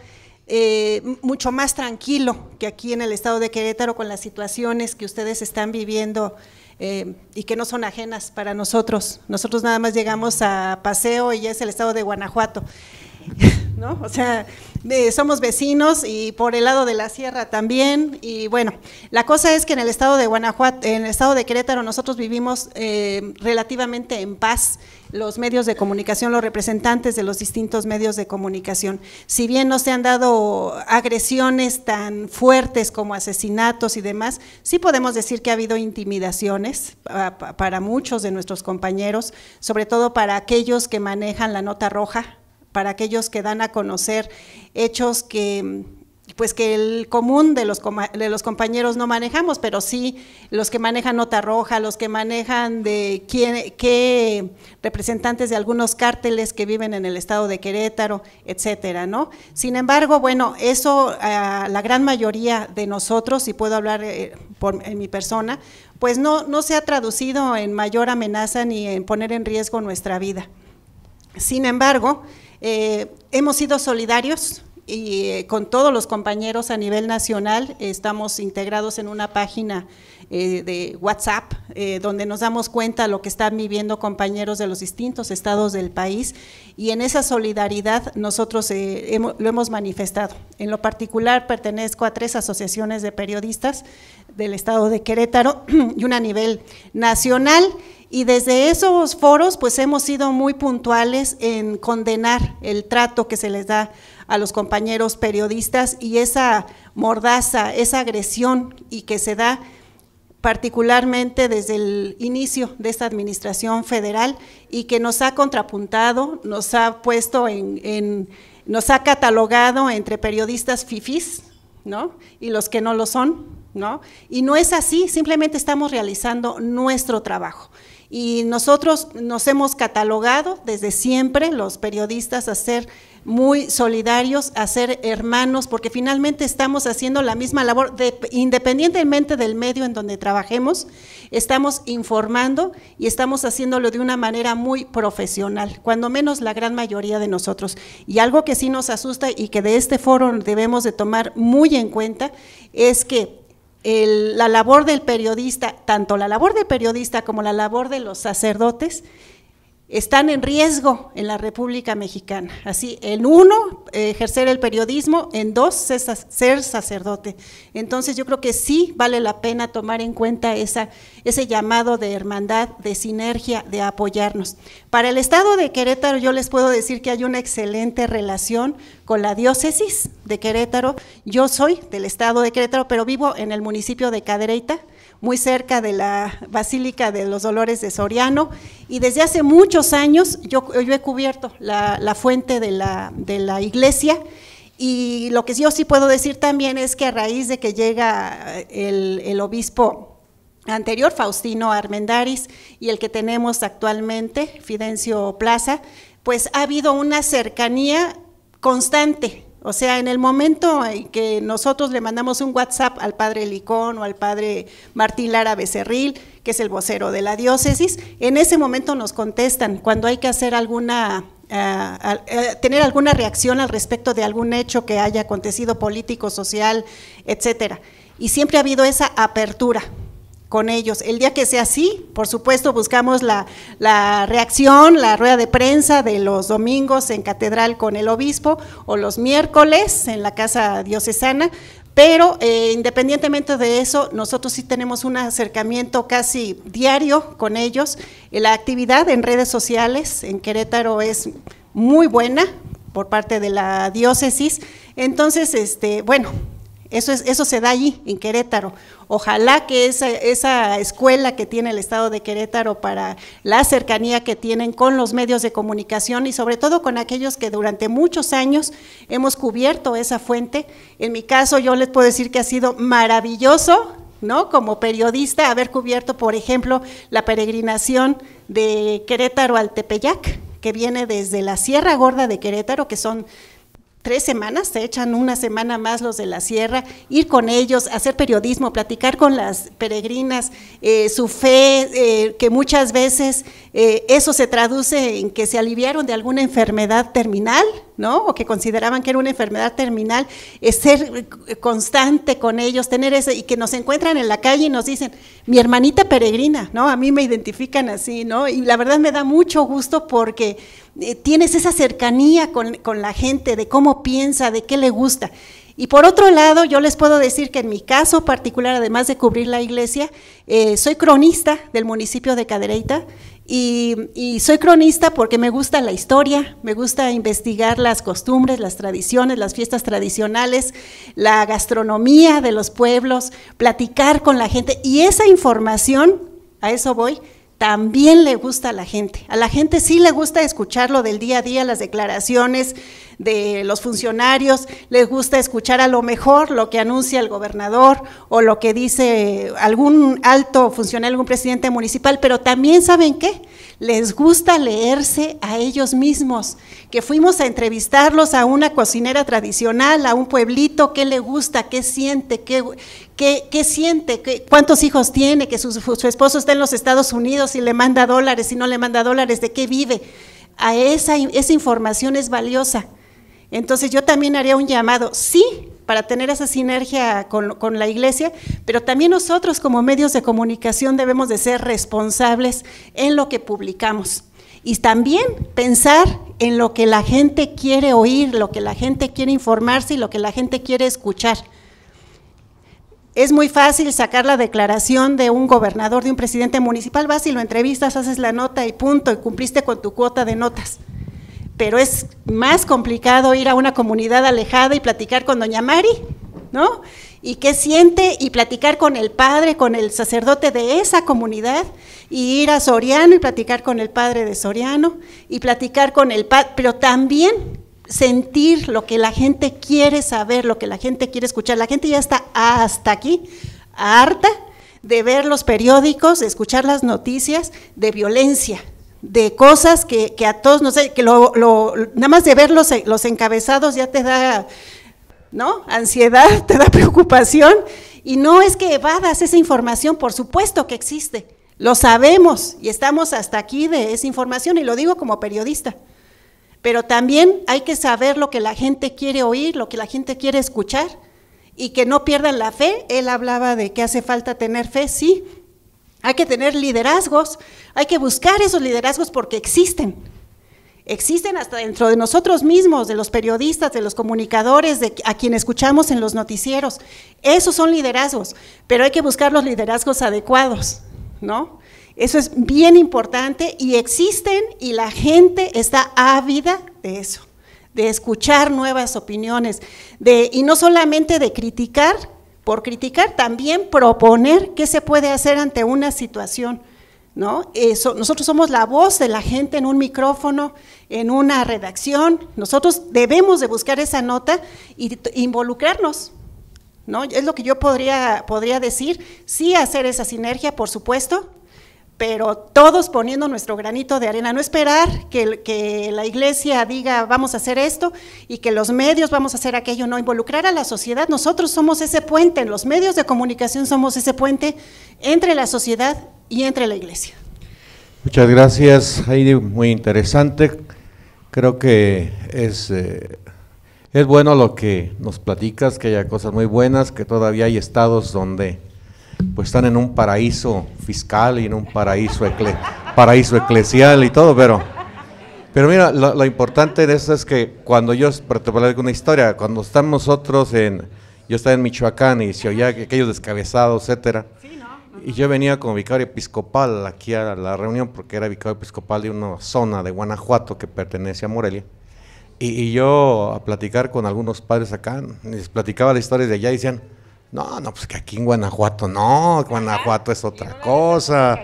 eh, mucho más tranquilo que aquí en el Estado de Querétaro con las situaciones que ustedes están viviendo eh, y que no son ajenas para nosotros. Nosotros nada más llegamos a Paseo y es el estado de Guanajuato. ¿No? O sea, eh, somos vecinos y por el lado de la sierra también. Y bueno, la cosa es que en el estado de Guanajuato, en el estado de Querétaro, nosotros vivimos eh, relativamente en paz los medios de comunicación, los representantes de los distintos medios de comunicación. Si bien no se han dado agresiones tan fuertes como asesinatos y demás, sí podemos decir que ha habido intimidaciones para muchos de nuestros compañeros, sobre todo para aquellos que manejan la nota roja, para aquellos que dan a conocer hechos que pues que el común de los, de los compañeros no manejamos, pero sí los que manejan nota roja, los que manejan de quién, qué representantes de algunos cárteles que viven en el estado de Querétaro, etcétera, ¿no? Sin embargo, bueno, eso a la gran mayoría de nosotros, y puedo hablar eh, por, en mi persona, pues no, no se ha traducido en mayor amenaza ni en poner en riesgo nuestra vida. Sin embargo, eh, hemos sido solidarios, y eh, con todos los compañeros a nivel nacional estamos integrados en una página eh, de WhatsApp eh, donde nos damos cuenta lo que están viviendo compañeros de los distintos estados del país y en esa solidaridad nosotros lo hemos manifestado. En lo particular pertenezco a tres asociaciones de periodistas del estado de Querétaro y una a nivel nacional. Y desde esos foros pues hemos sido muy puntuales en condenar el trato que se les da a los compañeros periodistas y esa mordaza, esa agresión y que se da particularmente desde el inicio de esta administración federal y que nos ha contrapuntado, nos ha puesto en, nos ha catalogado entre periodistas fifis, ¿no? Y los que no lo son, ¿no? Y no es así, simplemente estamos realizando nuestro trabajo. Y nosotros nos hemos catalogado desde siempre, los periodistas, a ser muy solidarios, a ser hermanos, porque finalmente estamos haciendo la misma labor, independientemente del medio en donde trabajemos, estamos informando y estamos haciéndolo de una manera muy profesional, cuando menos la gran mayoría de nosotros. Y algo que sí nos asusta y que de este foro debemos de tomar muy en cuenta es que la labor del periodista, tanto la labor del periodista como la labor de los sacerdotes, están en riesgo en la República Mexicana. Así, en uno, ejercer el periodismo, en dos, ser sacerdote. Entonces yo creo que sí vale la pena tomar en cuenta ese llamado de hermandad, de sinergia, de apoyarnos. Para el Estado de Querétaro yo les puedo decir que hay una excelente relación con la diócesis de Querétaro. Yo soy del Estado de Querétaro, pero vivo en el municipio de Cadereyta muy cerca de la Basílica de los Dolores de Soriano, y desde hace muchos años yo, he cubierto la, fuente de la, iglesia, y lo que yo sí puedo decir también es que a raíz de que llega el, el obispo anterior, Faustino Armendaris, y el que tenemos actualmente, Fidencio Plaza, pues ha habido una cercanía constante o sea, en el momento en que nosotros le mandamos un WhatsApp al padre Licón o al padre Martín Lara Becerril, que es el vocero de la diócesis, en ese momento nos contestan cuando hay que hacer alguna eh, eh, tener alguna reacción al respecto de algún hecho que haya acontecido político, social, etcétera. Y siempre ha habido esa apertura con ellos. El día que sea así, por supuesto, buscamos la, reacción, la rueda de prensa de los domingos en catedral con el obispo o los miércoles en la casa diocesana. Pero eh, independientemente de eso, nosotros sí tenemos un acercamiento casi diario con ellos. La actividad en redes sociales en Querétaro es muy buena por parte de la diócesis. Entonces, este, bueno, eso, es, eso se da allí, en Querétaro. Ojalá que esa, esa escuela que tiene el Estado de Querétaro para la cercanía que tienen con los medios de comunicación y sobre todo con aquellos que durante muchos años hemos cubierto esa fuente. En mi caso yo les puedo decir que ha sido maravilloso ¿no? Como periodista, haber cubierto, por ejemplo, la peregrinación de Querétaro al Tepeyac, que viene desde la Sierra Gorda de Querétaro, que son tres semanas, se echan una semana más los de la sierra, ir con ellos, hacer periodismo, platicar con las peregrinas, eh, su fe, eh, que muchas veces eh, eso se traduce en que se aliviaron de alguna enfermedad terminal o que consideraban que era una enfermedad terminal, es ser constante con ellos, tener ese, y que nos encuentran en la calle y nos dicen, mi hermanita peregrina, ¿no? A mí me identifican así, ¿no? Y la verdad me da mucho gusto porque eh, tienes esa cercanía con, la gente, de cómo piensa, de qué le gusta. Y por otro lado, yo les puedo decir que en mi caso particular, además de cubrir la iglesia, eh, soy cronista del municipio de Cadereyta y, soy cronista porque me gusta la historia, me gusta investigar las costumbres, las tradiciones, las fiestas tradicionales, la gastronomía de los pueblos, platicar con la gente. Y esa información, a eso voy, también le gusta a la gente. A la gente sí le gusta escuchar lo del día a día, las declaraciones, de los funcionarios, les gusta escuchar a lo mejor lo que anuncia el gobernador o lo que dice algún alto funcionario, algún presidente municipal, pero también saben qué, les gusta leerse a ellos mismos, que fuimos a entrevistarlos a una cocinera tradicional, a un pueblito, qué le gusta, qué siente, qué, siente, cuántos hijos tiene, que su, su esposo está en los Estados Unidos y le manda dólares, y no le manda dólares, de qué vive. A esa, esa información es valiosa. Entonces yo también haría un llamado, sí, para tener esa sinergia con, la iglesia, pero también nosotros como medios de comunicación debemos de ser responsables en lo que publicamos y también pensar en lo que la gente quiere oír, lo que la gente quiere informarse y lo que la gente quiere escuchar. Es muy fácil sacar la declaración de un gobernador, de un presidente municipal, vas y lo entrevistas, haces la nota y punto, y cumpliste con tu cuota de notas pero es más complicado ir a una comunidad alejada y platicar con doña Mari, ¿no? Y qué siente y platicar con el padre, con el sacerdote de esa comunidad, y ir a Soriano y platicar con el padre de Soriano, y platicar con el padre, pero también sentir lo que la gente quiere saber, lo que la gente quiere escuchar. La gente ya está hasta aquí, harta de ver los periódicos, de escuchar las noticias de violencia, de cosas que, a todos, no sé, que lo, nada más de ver eh, los, encabezados ya te da, ¿no? Ansiedad, te da preocupación. Y no es que evadas esa información, por supuesto que existe. Lo sabemos y estamos hasta aquí de esa información y lo digo como periodista. Pero también hay que saber lo que la gente quiere oír, lo que la gente quiere escuchar y que no pierdan la fe. Él hablaba de que hace falta tener fe, sí, hay que tener liderazgos, hay que buscar esos liderazgos porque existen. Existen hasta dentro de nosotros mismos, de los periodistas, de los comunicadores, de a quienes escuchamos en los noticieros. Esos son liderazgos, pero hay que buscar los liderazgos adecuados, ¿no? Eso es bien importante y existen y la gente está ávida de eso, de escuchar nuevas opiniones, de, y no solamente de criticar por criticar, también proponer qué se puede hacer ante una situación. ¿No? nosotros somos la voz de la gente en un micrófono, en una redacción. Nosotros debemos de buscar esa nota y involucrarnos. ¿no? Es lo que yo podría, podría decir. Sí hacer esa sinergia, por supuesto, pero todos poniendo nuestro granito de arena, no esperar que, la iglesia diga vamos a hacer esto y que los medios vamos a hacer aquello, no, involucrar a la sociedad, nosotros somos ese puente, los medios de comunicación somos ese puente entre la sociedad y entre la iglesia. Muchas gracias, Heidi, muy interesante, creo que es, eh, bueno lo que nos platicas, que haya cosas muy buenas, que todavía hay estados donde pues están en un paraíso fiscal y en un paraíso, ecle, paraíso eclesial y todo, pero, pero mira, lo, importante de eso es que cuando yo, para te hablar de una historia, cuando estamos nosotros en, yo estaba en Michoacán y se oía aquellos descabezados, etcétera, y yo venía como vicario episcopal aquí a la reunión, porque era vicario episcopal de una zona de Guanajuato que pertenece a Morelia. Y, y yo a platicar con algunos padres acá, les platicaba la historia de allá y decían, no, no, pues que aquí en Guanajuato no, Guanajuato es otra cosa.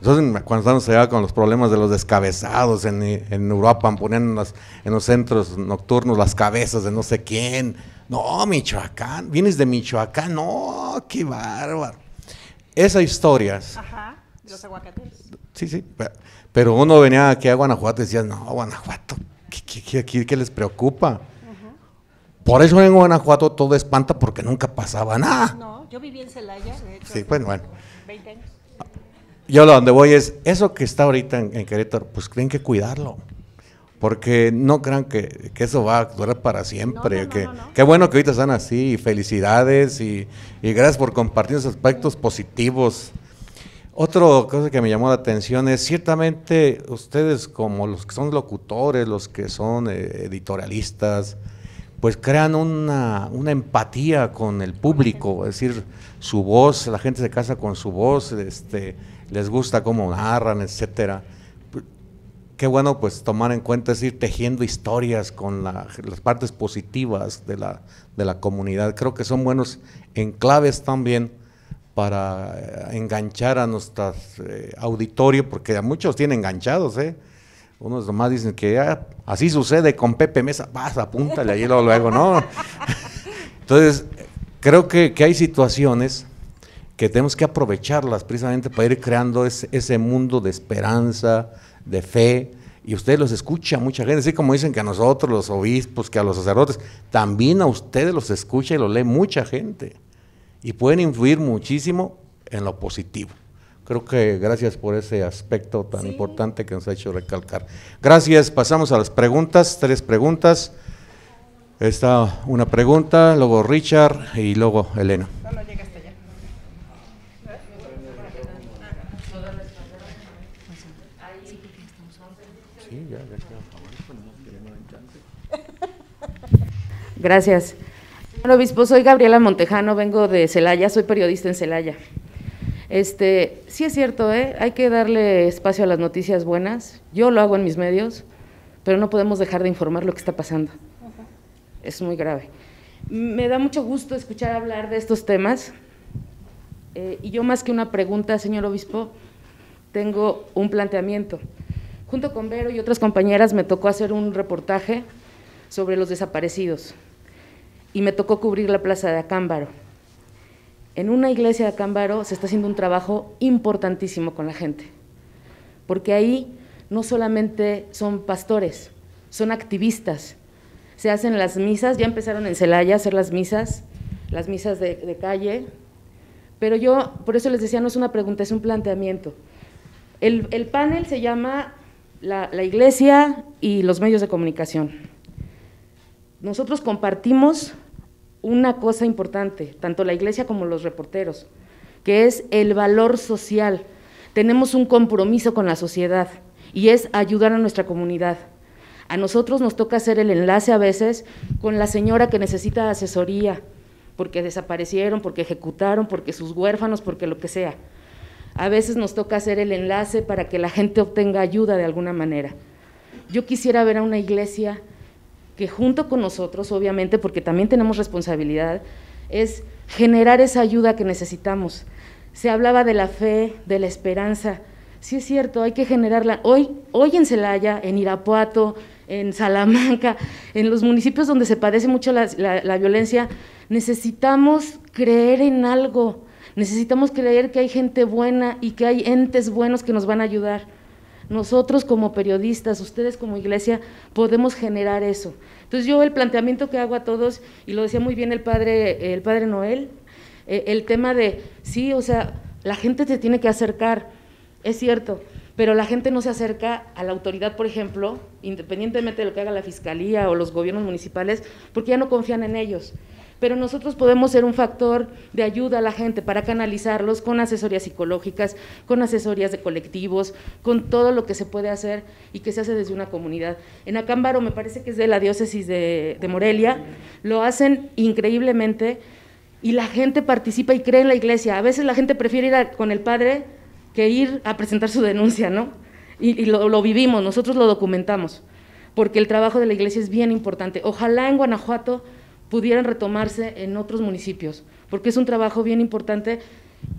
Entonces, cuando estamos allá con los problemas de los descabezados en, Europa, ponían en los, centros nocturnos las cabezas de no sé quién. No, Michoacán, vienes de Michoacán, no, qué bárbaro. Esas historias. Ajá, los aguacates. Sí, sí, pero uno venía aquí a Guanajuato y decía, no, Guanajuato, ¿qué, qué les preocupa? Por eso en Guanajuato todo espanta porque nunca pasaba nada. No, yo viví en Celaya, de hecho. Sí, pues bueno. 20 años. Yo lo donde voy es, eso que está ahorita en, Querétaro, pues tienen que cuidarlo. Porque no crean que, eso va a durar para siempre. que, Qué bueno que ahorita están así. felicidades y, gracias por compartir esos aspectos positivos. Otra cosa que me llamó la atención es, ciertamente ustedes como los que son locutores, los que son eh, editorialistas, pues crean una, empatía con el público, es decir, su voz, la gente se casa con su voz, este, les gusta cómo narran, etcétera. Qué bueno pues tomar en cuenta, es ir tejiendo historias con las partes positivas de la, comunidad. Creo que son buenos enclaves también para eh, enganchar a nuestro eh, auditorio, porque a muchos tienen enganchados, ¿eh? Unos más dicen que ah, así sucede con Pepe Mesa, vas, apúntale ahí luego, luego, ¿no? Entonces, creo que, hay situaciones que tenemos que aprovecharlas precisamente para ir creando ese, mundo de esperanza, de fe, y ustedes los escucha mucha gente, así como dicen que a nosotros, los obispos, que a los sacerdotes, también a ustedes los escucha y los lee mucha gente. Y pueden influir muchísimo en lo positivo. Creo que gracias por ese aspecto tan importante que nos ha hecho recalcar. Gracias, pasamos a las preguntas, tres preguntas. Está una pregunta, luego Richard y luego Elena. Gracias. Bueno, obispo, soy Gabriela Montejano, vengo de Celaya, soy periodista en Celaya. Este, sí es cierto, ¿eh? hay que darle espacio a las noticias buenas. Yo lo hago en mis medios, pero no podemos dejar de informar lo que está pasando. Es muy grave. Me da mucho gusto escuchar hablar de estos temas. Eh, y yo más que una pregunta, señor obispo, tengo un planteamiento. Junto con Vero y otras compañeras me tocó hacer un reportaje sobre los desaparecidos y me tocó cubrir la plaza de Acámbaro en una iglesia de Acámbaro se está haciendo un trabajo importantísimo con la gente, porque ahí no solamente son pastores, son activistas. Se hacen las misas, ya empezaron en Celaya a hacer las misas, las misas de, calle, pero yo, por eso les decía, no es una pregunta, es un planteamiento. El, panel se llama la, la iglesia y los medios de comunicación. Nosotros compartimos una cosa importante, tanto la iglesia como los reporteros, que es el valor social. Tenemos un compromiso con la sociedad y es ayudar a nuestra comunidad. A nosotros nos toca hacer el enlace a veces con la señora que necesita asesoría, porque desaparecieron, porque ejecutaron, porque sus huérfanos, porque lo que sea. A veces nos toca hacer el enlace para que la gente obtenga ayuda de alguna manera. Yo quisiera ver a una iglesia que junto con nosotros, obviamente, porque también tenemos responsabilidad, es generar esa ayuda que necesitamos. Se hablaba de la fe, de la esperanza. Sí es cierto, hay que generarla. Hoy, hoy en Celaya, en Irapuato, en Salamanca, en los municipios donde se padece mucho la violencia, necesitamos creer en algo. Necesitamos creer que hay gente buena y que hay entes buenos que nos van a ayudar. Nosotros como periodistas, ustedes como iglesia, podemos generar eso. Entonces yo el planteamiento que hago a todos, y lo decía muy bien el padre, el padre Noel, eh, el tema de, sí, o sea, la gente se tiene que acercar, es cierto, pero la gente no se acerca a la autoridad, por ejemplo, independientemente de lo que haga la fiscalía o los gobiernos municipales, porque ya no confían en ellos pero nosotros podemos ser un factor de ayuda a la gente para canalizarlos con asesorías psicológicas, con asesorías de colectivos, con todo lo que se puede hacer y que se hace desde una comunidad. En Acámbaro, me parece que es de la diócesis de, Morelia, lo hacen increíblemente y la gente participa y cree en la iglesia. A veces la gente prefiere ir con el padre que ir a presentar su denuncia, ¿no? Y, lo vivimos, nosotros lo documentamos, porque el trabajo de la iglesia es bien importante. Ojalá en Guanajuato pudieran retomarse en otros municipios, porque es un trabajo bien importante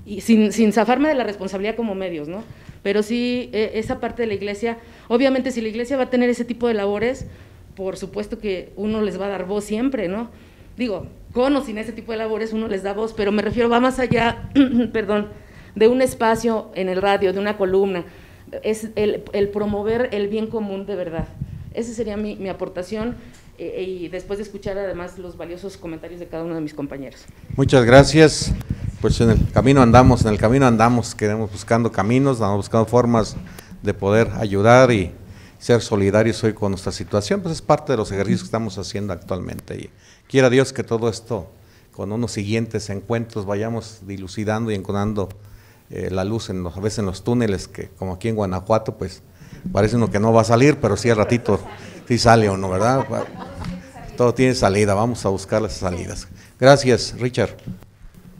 y sin, sin zafarme de la responsabilidad como medios, ¿no? Pero sí, e, esa parte de la iglesia, obviamente si la iglesia va a tener ese tipo de labores, por supuesto que uno les va a dar voz siempre, ¿no? Digo, con o sin ese tipo de labores uno les da voz, pero me refiero, va más allá, perdón, de un espacio en el radio, de una columna, es el, el promover el bien común de verdad. Esa sería mi, mi aportación eh, eh, y después de escuchar además los valiosos comentarios de cada uno de mis compañeros. Muchas gracias. Pues en el camino andamos, en el camino andamos, queremos buscando caminos, andamos buscando formas de poder ayudar y ser solidarios hoy con nuestra situación, pues es parte de los ejercicios que estamos haciendo actualmente. Y quiera Dios que todo esto, con unos siguientes encuentros, vayamos dilucidando y encontrando eh, la luz en los, a veces en los túneles, que como aquí en Guanajuato, pues parece uno que no va a salir, pero sí al ratito si sale o no, ¿verdad? Todo tiene salida, vamos a buscar las salidas. Gracias, Richard.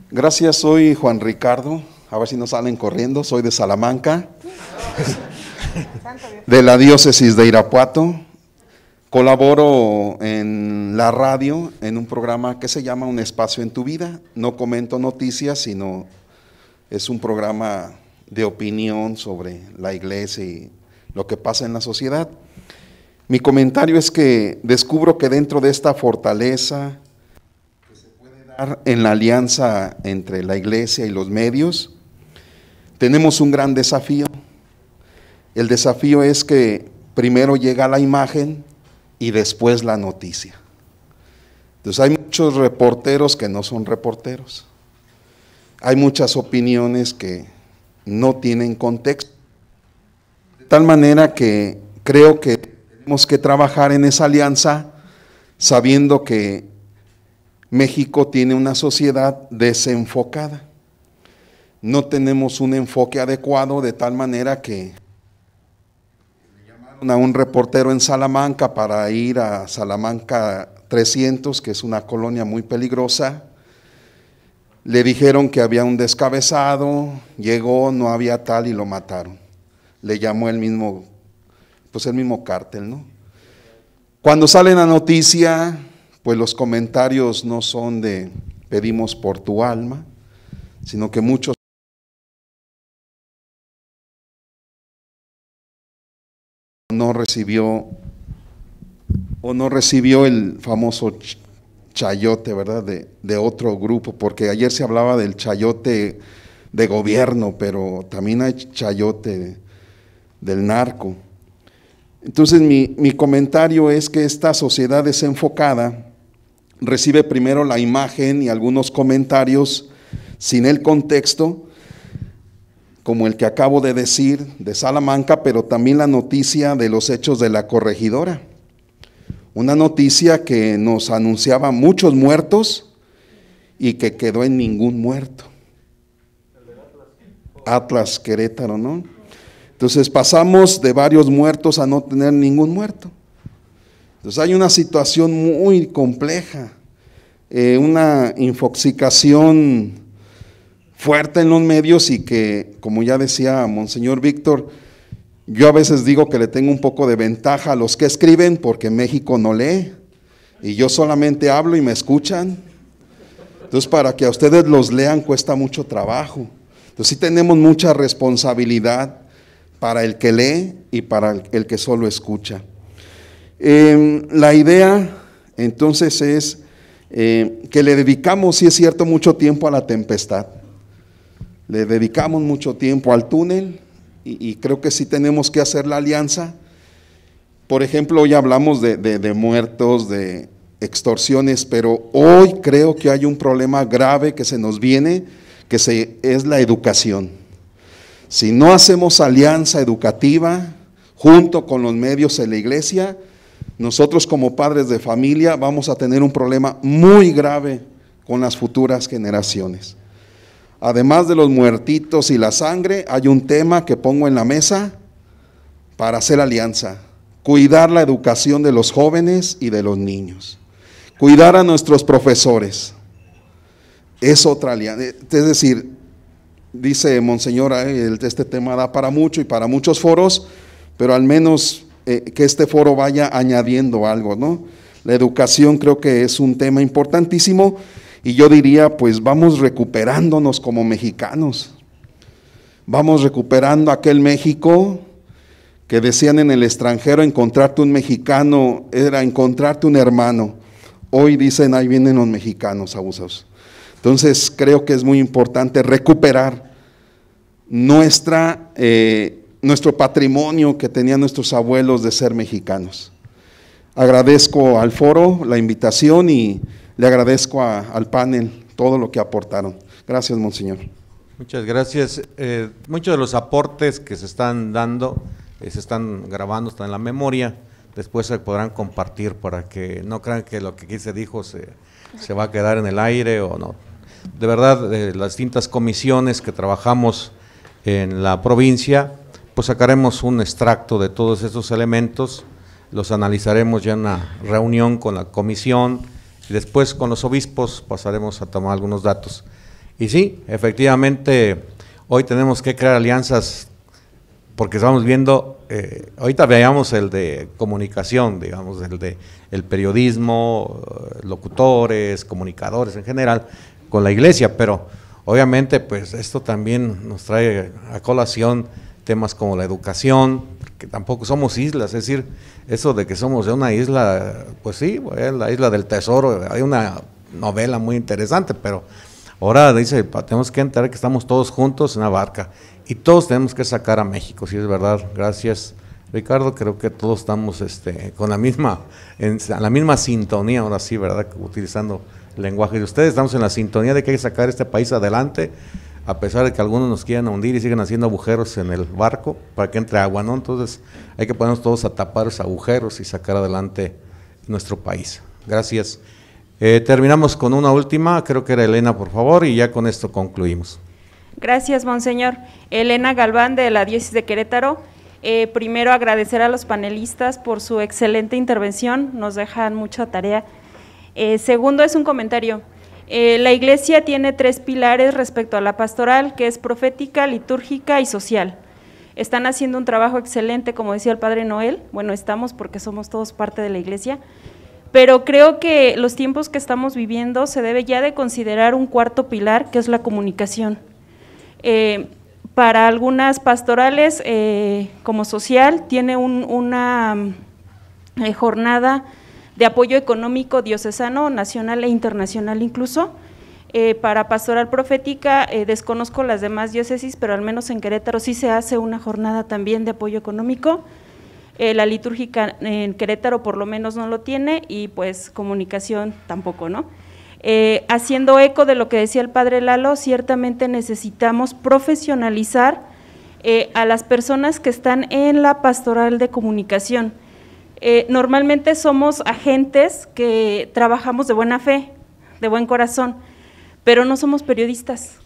Gracias, soy Juan Ricardo. A ver si no salen corriendo. Soy de Salamanca, de la diócesis de Irapuato. Colaboro en la radio en un programa que se llama Un espacio en tu vida. No comento noticias, sino es un programa de opinión sobre la iglesia y lo que pasa en la sociedad. Mi comentario es que descubro que dentro de esta fortaleza que se puede dar en la alianza entre la iglesia y los medios, tenemos un gran desafío. El desafío es que primero llega la imagen y después la noticia. Entonces hay muchos reporteros que no son reporteros. Hay muchas opiniones que no tienen contexto. De tal manera que creo que tenemos que trabajar en esa alianza sabiendo que México tiene una sociedad desenfocada. No tenemos un enfoque adecuado de tal manera que llamaron a un reportero en Salamanca para ir a Salamanca 300, que es una colonia muy peligrosa. Le dijeron que había un descabezado, llegó, no había tal y lo mataron. Le llamó el mismo es pues, el mismo cártel, ¿no? Cuando sale la noticia, pues los comentarios no son de pedimos por tu alma, sino que muchos no recibió o no recibió el famoso chayote, ¿verdad? de, otro grupo, porque ayer se hablaba del chayote de gobierno, pero también hay chayote del narco. Entonces mi, comentario es que esta sociedad desenfocada recibe primero la imagen y algunos comentarios sin el contexto, como el que acabo de decir de Salamanca, pero también la noticia de los hechos de la corregidora. Una noticia que nos anunciaba muchos muertos y que quedó en ningún muerto. Atlas Querétaro, ¿no? Entonces pasamos de varios muertos a no tener ningún muerto. Entonces hay una situación muy compleja, eh, una infoxicación fuerte en los medios y que, como ya decía Monseñor Víctor, yo a veces digo que le tengo un poco de ventaja a los que escriben porque México no lee y yo solamente hablo y me escuchan. Entonces, para que a ustedes los lean cuesta mucho trabajo. Entonces, sí tenemos mucha responsabilidad para el que lee y para el que solo escucha. Em, la idea entonces es eh, que le dedicamos, si es cierto, mucho tiempo a la tempestad. Le dedicamos mucho tiempo al túnel y, creo que sí tenemos que hacer la alianza. Por ejemplo, hoy hablamos de, muertos, de extorsiones, pero hoy creo que hay un problema grave que se nos viene, que es la educación si no hacemos alianza educativa junto con los medios en la iglesia, nosotros como padres de familia vamos a tener un problema muy grave con las futuras generaciones. Además de los muertitos y la sangre, hay un tema que pongo en la mesa para hacer alianza. Cuidar la educación de los jóvenes y de los niños. Cuidar a nuestros profesores. Es otra alianza. Es decir, dice Monseñor, este tema da para mucho y para muchos foros, pero al menos eh, que este foro vaya añadiendo algo, ¿no? La educación creo que es un tema importantísimo y yo diría, pues vamos recuperándonos como mexicanos, vamos recuperando aquel México que decían en el extranjero, encontrarte un mexicano era encontrarte un hermano. Hoy dicen, ahí vienen los mexicanos abusados. Entonces creo que es muy importante recuperar nuestra, eh, nuestro patrimonio que tenían nuestros abuelos de ser mexicanos. Agradezco al foro la invitación y le agradezco al panel todo lo que aportaron. Gracias, Monseñor. Muchas gracias. Eh, muchos de los aportes que se están dando eh, se están grabando, están en la memoria. Después se podrán compartir para que no crean que lo que aquí se dijo se, va a quedar en el aire o no. De verdad, las distintas comisiones que trabajamos en la provincia, pues sacaremos un extracto de todos esos elementos, los analizaremos ya en la reunión con la comisión y después con los obispos pasaremos a tomar algunos datos. Y sí, efectivamente, hoy tenemos que crear alianzas porque estamos viendo, eh, ahorita veamos el de comunicación, digamos, el de el periodismo, eh, locutores, comunicadores en general, con la iglesia, pero Obviamente, pues esto también nos trae a colación temas como la educación, que tampoco somos islas, es decir, eso de que somos de una isla, pues sí, la isla del tesoro, hay una novela muy interesante, pero ahora dice, tenemos que entrar que estamos todos juntos en una barca y todos tenemos que sacar a México, si es verdad, gracias. Ricardo, creo que todos estamos este, con la misma, en la misma sintonía ahora sí, ¿verdad? Utilizando lenguaje de ustedes. Estamos en la sintonía de que hay que sacar este país adelante, a pesar de que algunos nos quieran hundir y siguen haciendo agujeros en el barco para que entre agua, ¿no? Entonces hay que ponernos todos a tapar los agujeros y sacar adelante nuestro país. Gracias. Eh, terminamos con una última, creo que era Elena, por favor, y ya con esto concluimos. Gracias, Monseñor. Elena Galván, de la Diócesis de Querétaro. Eh, primero agradecer a los panelistas por su excelente intervención, nos dejan mucha tarea. Eh, segundo es un comentario. Eh, la iglesia tiene tres pilares respecto a la pastoral, que es profética, litúrgica y social. Están haciendo un trabajo excelente, como decía el Padre Noel. Bueno, estamos porque somos todos parte de la iglesia. Pero creo que los tiempos que estamos viviendo se debe ya de considerar un cuarto pilar, que es la comunicación. Eh, para algunas pastorales, como social, tiene una mm, jornada de apoyo económico diocesano, nacional e internacional incluso. Eh, para pastoral profética, eh, desconozco las demás diócesis, pero al menos en Querétaro sí se hace una jornada también de apoyo económico. Eh, la litúrgica en Querétaro por lo menos no lo tiene y pues comunicación tampoco, ¿no? haciendo eco de lo que decía el padre Lalo, ciertamente necesitamos profesionalizar a las personas que están en la pastoral de comunicación eh, normalmente somos agentes que trabajamos de buena fe, de buen corazón, pero no somos periodistas.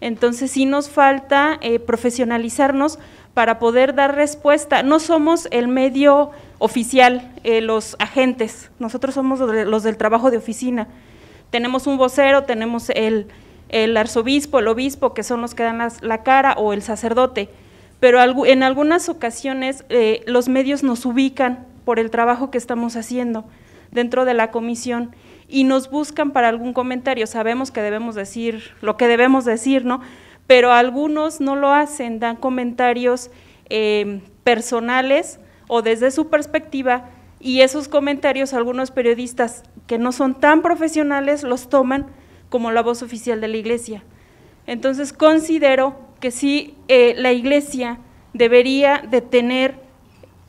Entonces sí nos falta eh, profesionalizarnos para poder dar respuesta. No somos el medio oficial, eh, los agentes, nosotros somos los del trabajo de oficina. Tenemos un vocero, tenemos el, arzobispo, el obispo, que son los que dan la cara, o el sacerdote, pero en algunas ocasiones los medios nos ubican por el trabajo que estamos haciendo dentro de la comisión y nos buscan para algún comentario. Sabemos que debemos decir lo que debemos decir, ¿no? Pero algunos no lo hacen, dan comentarios eh, personales o desde su perspectiva y esos comentarios algunos periodistas que no son tan profesionales los toman como la voz oficial de la iglesia. Entonces considero que sí eh, la iglesia debería de tener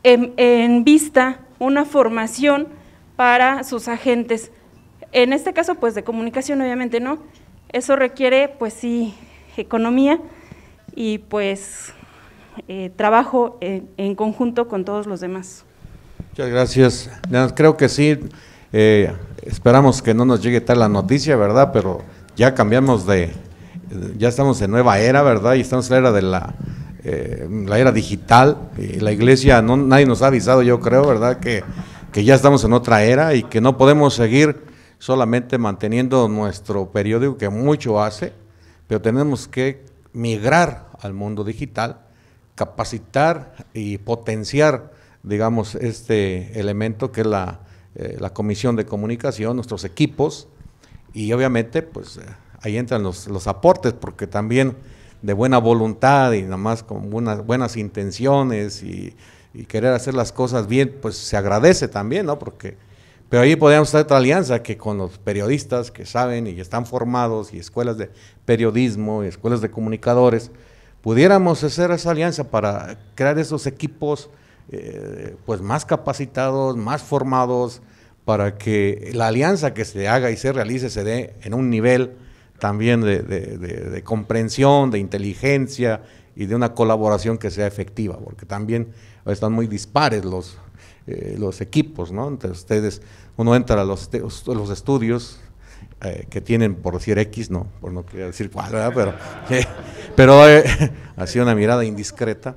en, vista una formación para sus agentes. En este caso, pues de comunicación, obviamente, ¿no? Eso requiere, pues sí, economía y pues eh, trabajo en, conjunto con todos los demás. Muchas gracias. Creo que sí, eh, esperamos que no nos llegue tal la noticia, ¿verdad? Pero ya cambiamos de, ya estamos en nueva era, ¿verdad? Y estamos en la era de la eh, la era digital, la iglesia, no, nadie nos ha avisado, yo creo, ¿verdad? Que, ya estamos en otra era y que no podemos seguir solamente manteniendo nuestro periódico, que mucho hace, pero tenemos que migrar al mundo digital, capacitar y potenciar, digamos, este elemento que es la, eh, comisión de comunicación, nuestros equipos, y obviamente, pues eh, ahí entran los, los aportes, porque también de buena voluntad y nada más con buenas, buenas intenciones y, querer hacer las cosas bien, pues se agradece también, ¿no? Porque, pero ahí podríamos hacer otra alianza que con los periodistas que saben y están formados y escuelas de periodismo y escuelas de comunicadores, pudiéramos hacer esa alianza para crear esos equipos eh, pues más capacitados, más formados, para que la alianza que se haga y se realice se dé en un nivel también de, de, comprensión, de inteligencia y de una colaboración que sea efectiva, porque también están muy dispares los, eh, los equipos, ¿no? Entre ustedes, uno entra a los, los estudios eh, que tienen, por decir X, no, por no querer decir cuál, pero, eh, pero sido una mirada indiscreta.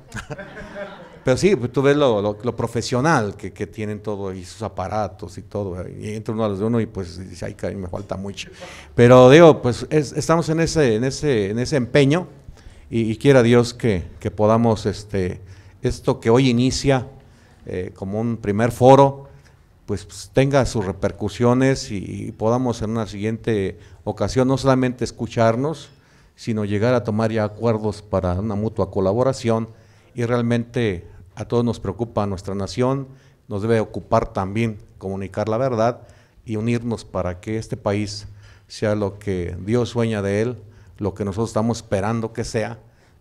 Pero sí, pues, tú ves lo, lo, profesional que, que, tienen todo y sus aparatos y todo. Eh, y entra uno a los de uno y pues dice, ay, me falta mucho. Pero digo, pues estamos en ese, en ese, en ese empeño y, quiera Dios que, que, podamos, este, esto que hoy inicia eh, como un primer foro, pues, pues, tenga sus repercusiones y, y podamos en una siguiente ocasión no solamente escucharnos, sino llegar a tomar ya acuerdos para una mutua colaboración y realmente a todos nos preocupa nuestra nación, nos debe ocupar también comunicar la verdad y unirnos para que este país sea lo que Dios sueña de él, lo que nosotros estamos esperando que sea,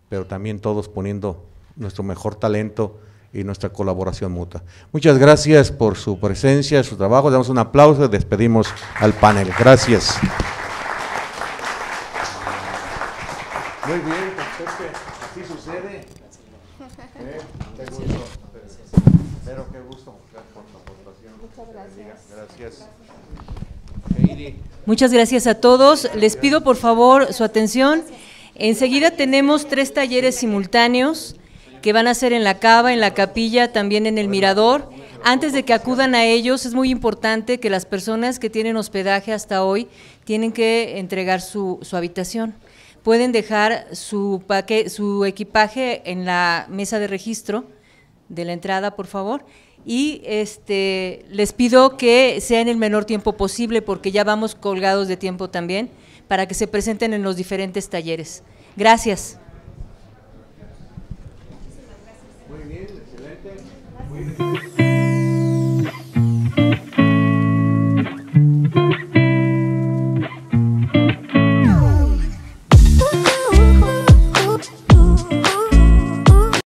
pero también todos poniendo nuestro mejor talento y nuestra colaboración mutua. Muchas gracias por su presencia, su trabajo. damos un aplauso y despedimos al panel. Gracias. Muchas gracias a todos. Les pido por favor su atención. Enseguida tenemos tres talleres simultáneos que van a ser en la cava, en la capilla, también en el mirador. Antes de que acudan a ellos, es muy importante que las personas que tienen hospedaje hasta hoy tienen que entregar su, su habitación. Pueden dejar su, su equipaje en la mesa de registro de la entrada, por favor y este, les pido que sea en el menor tiempo posible porque ya vamos colgados de tiempo también para que se presenten en los diferentes talleres. Gracias.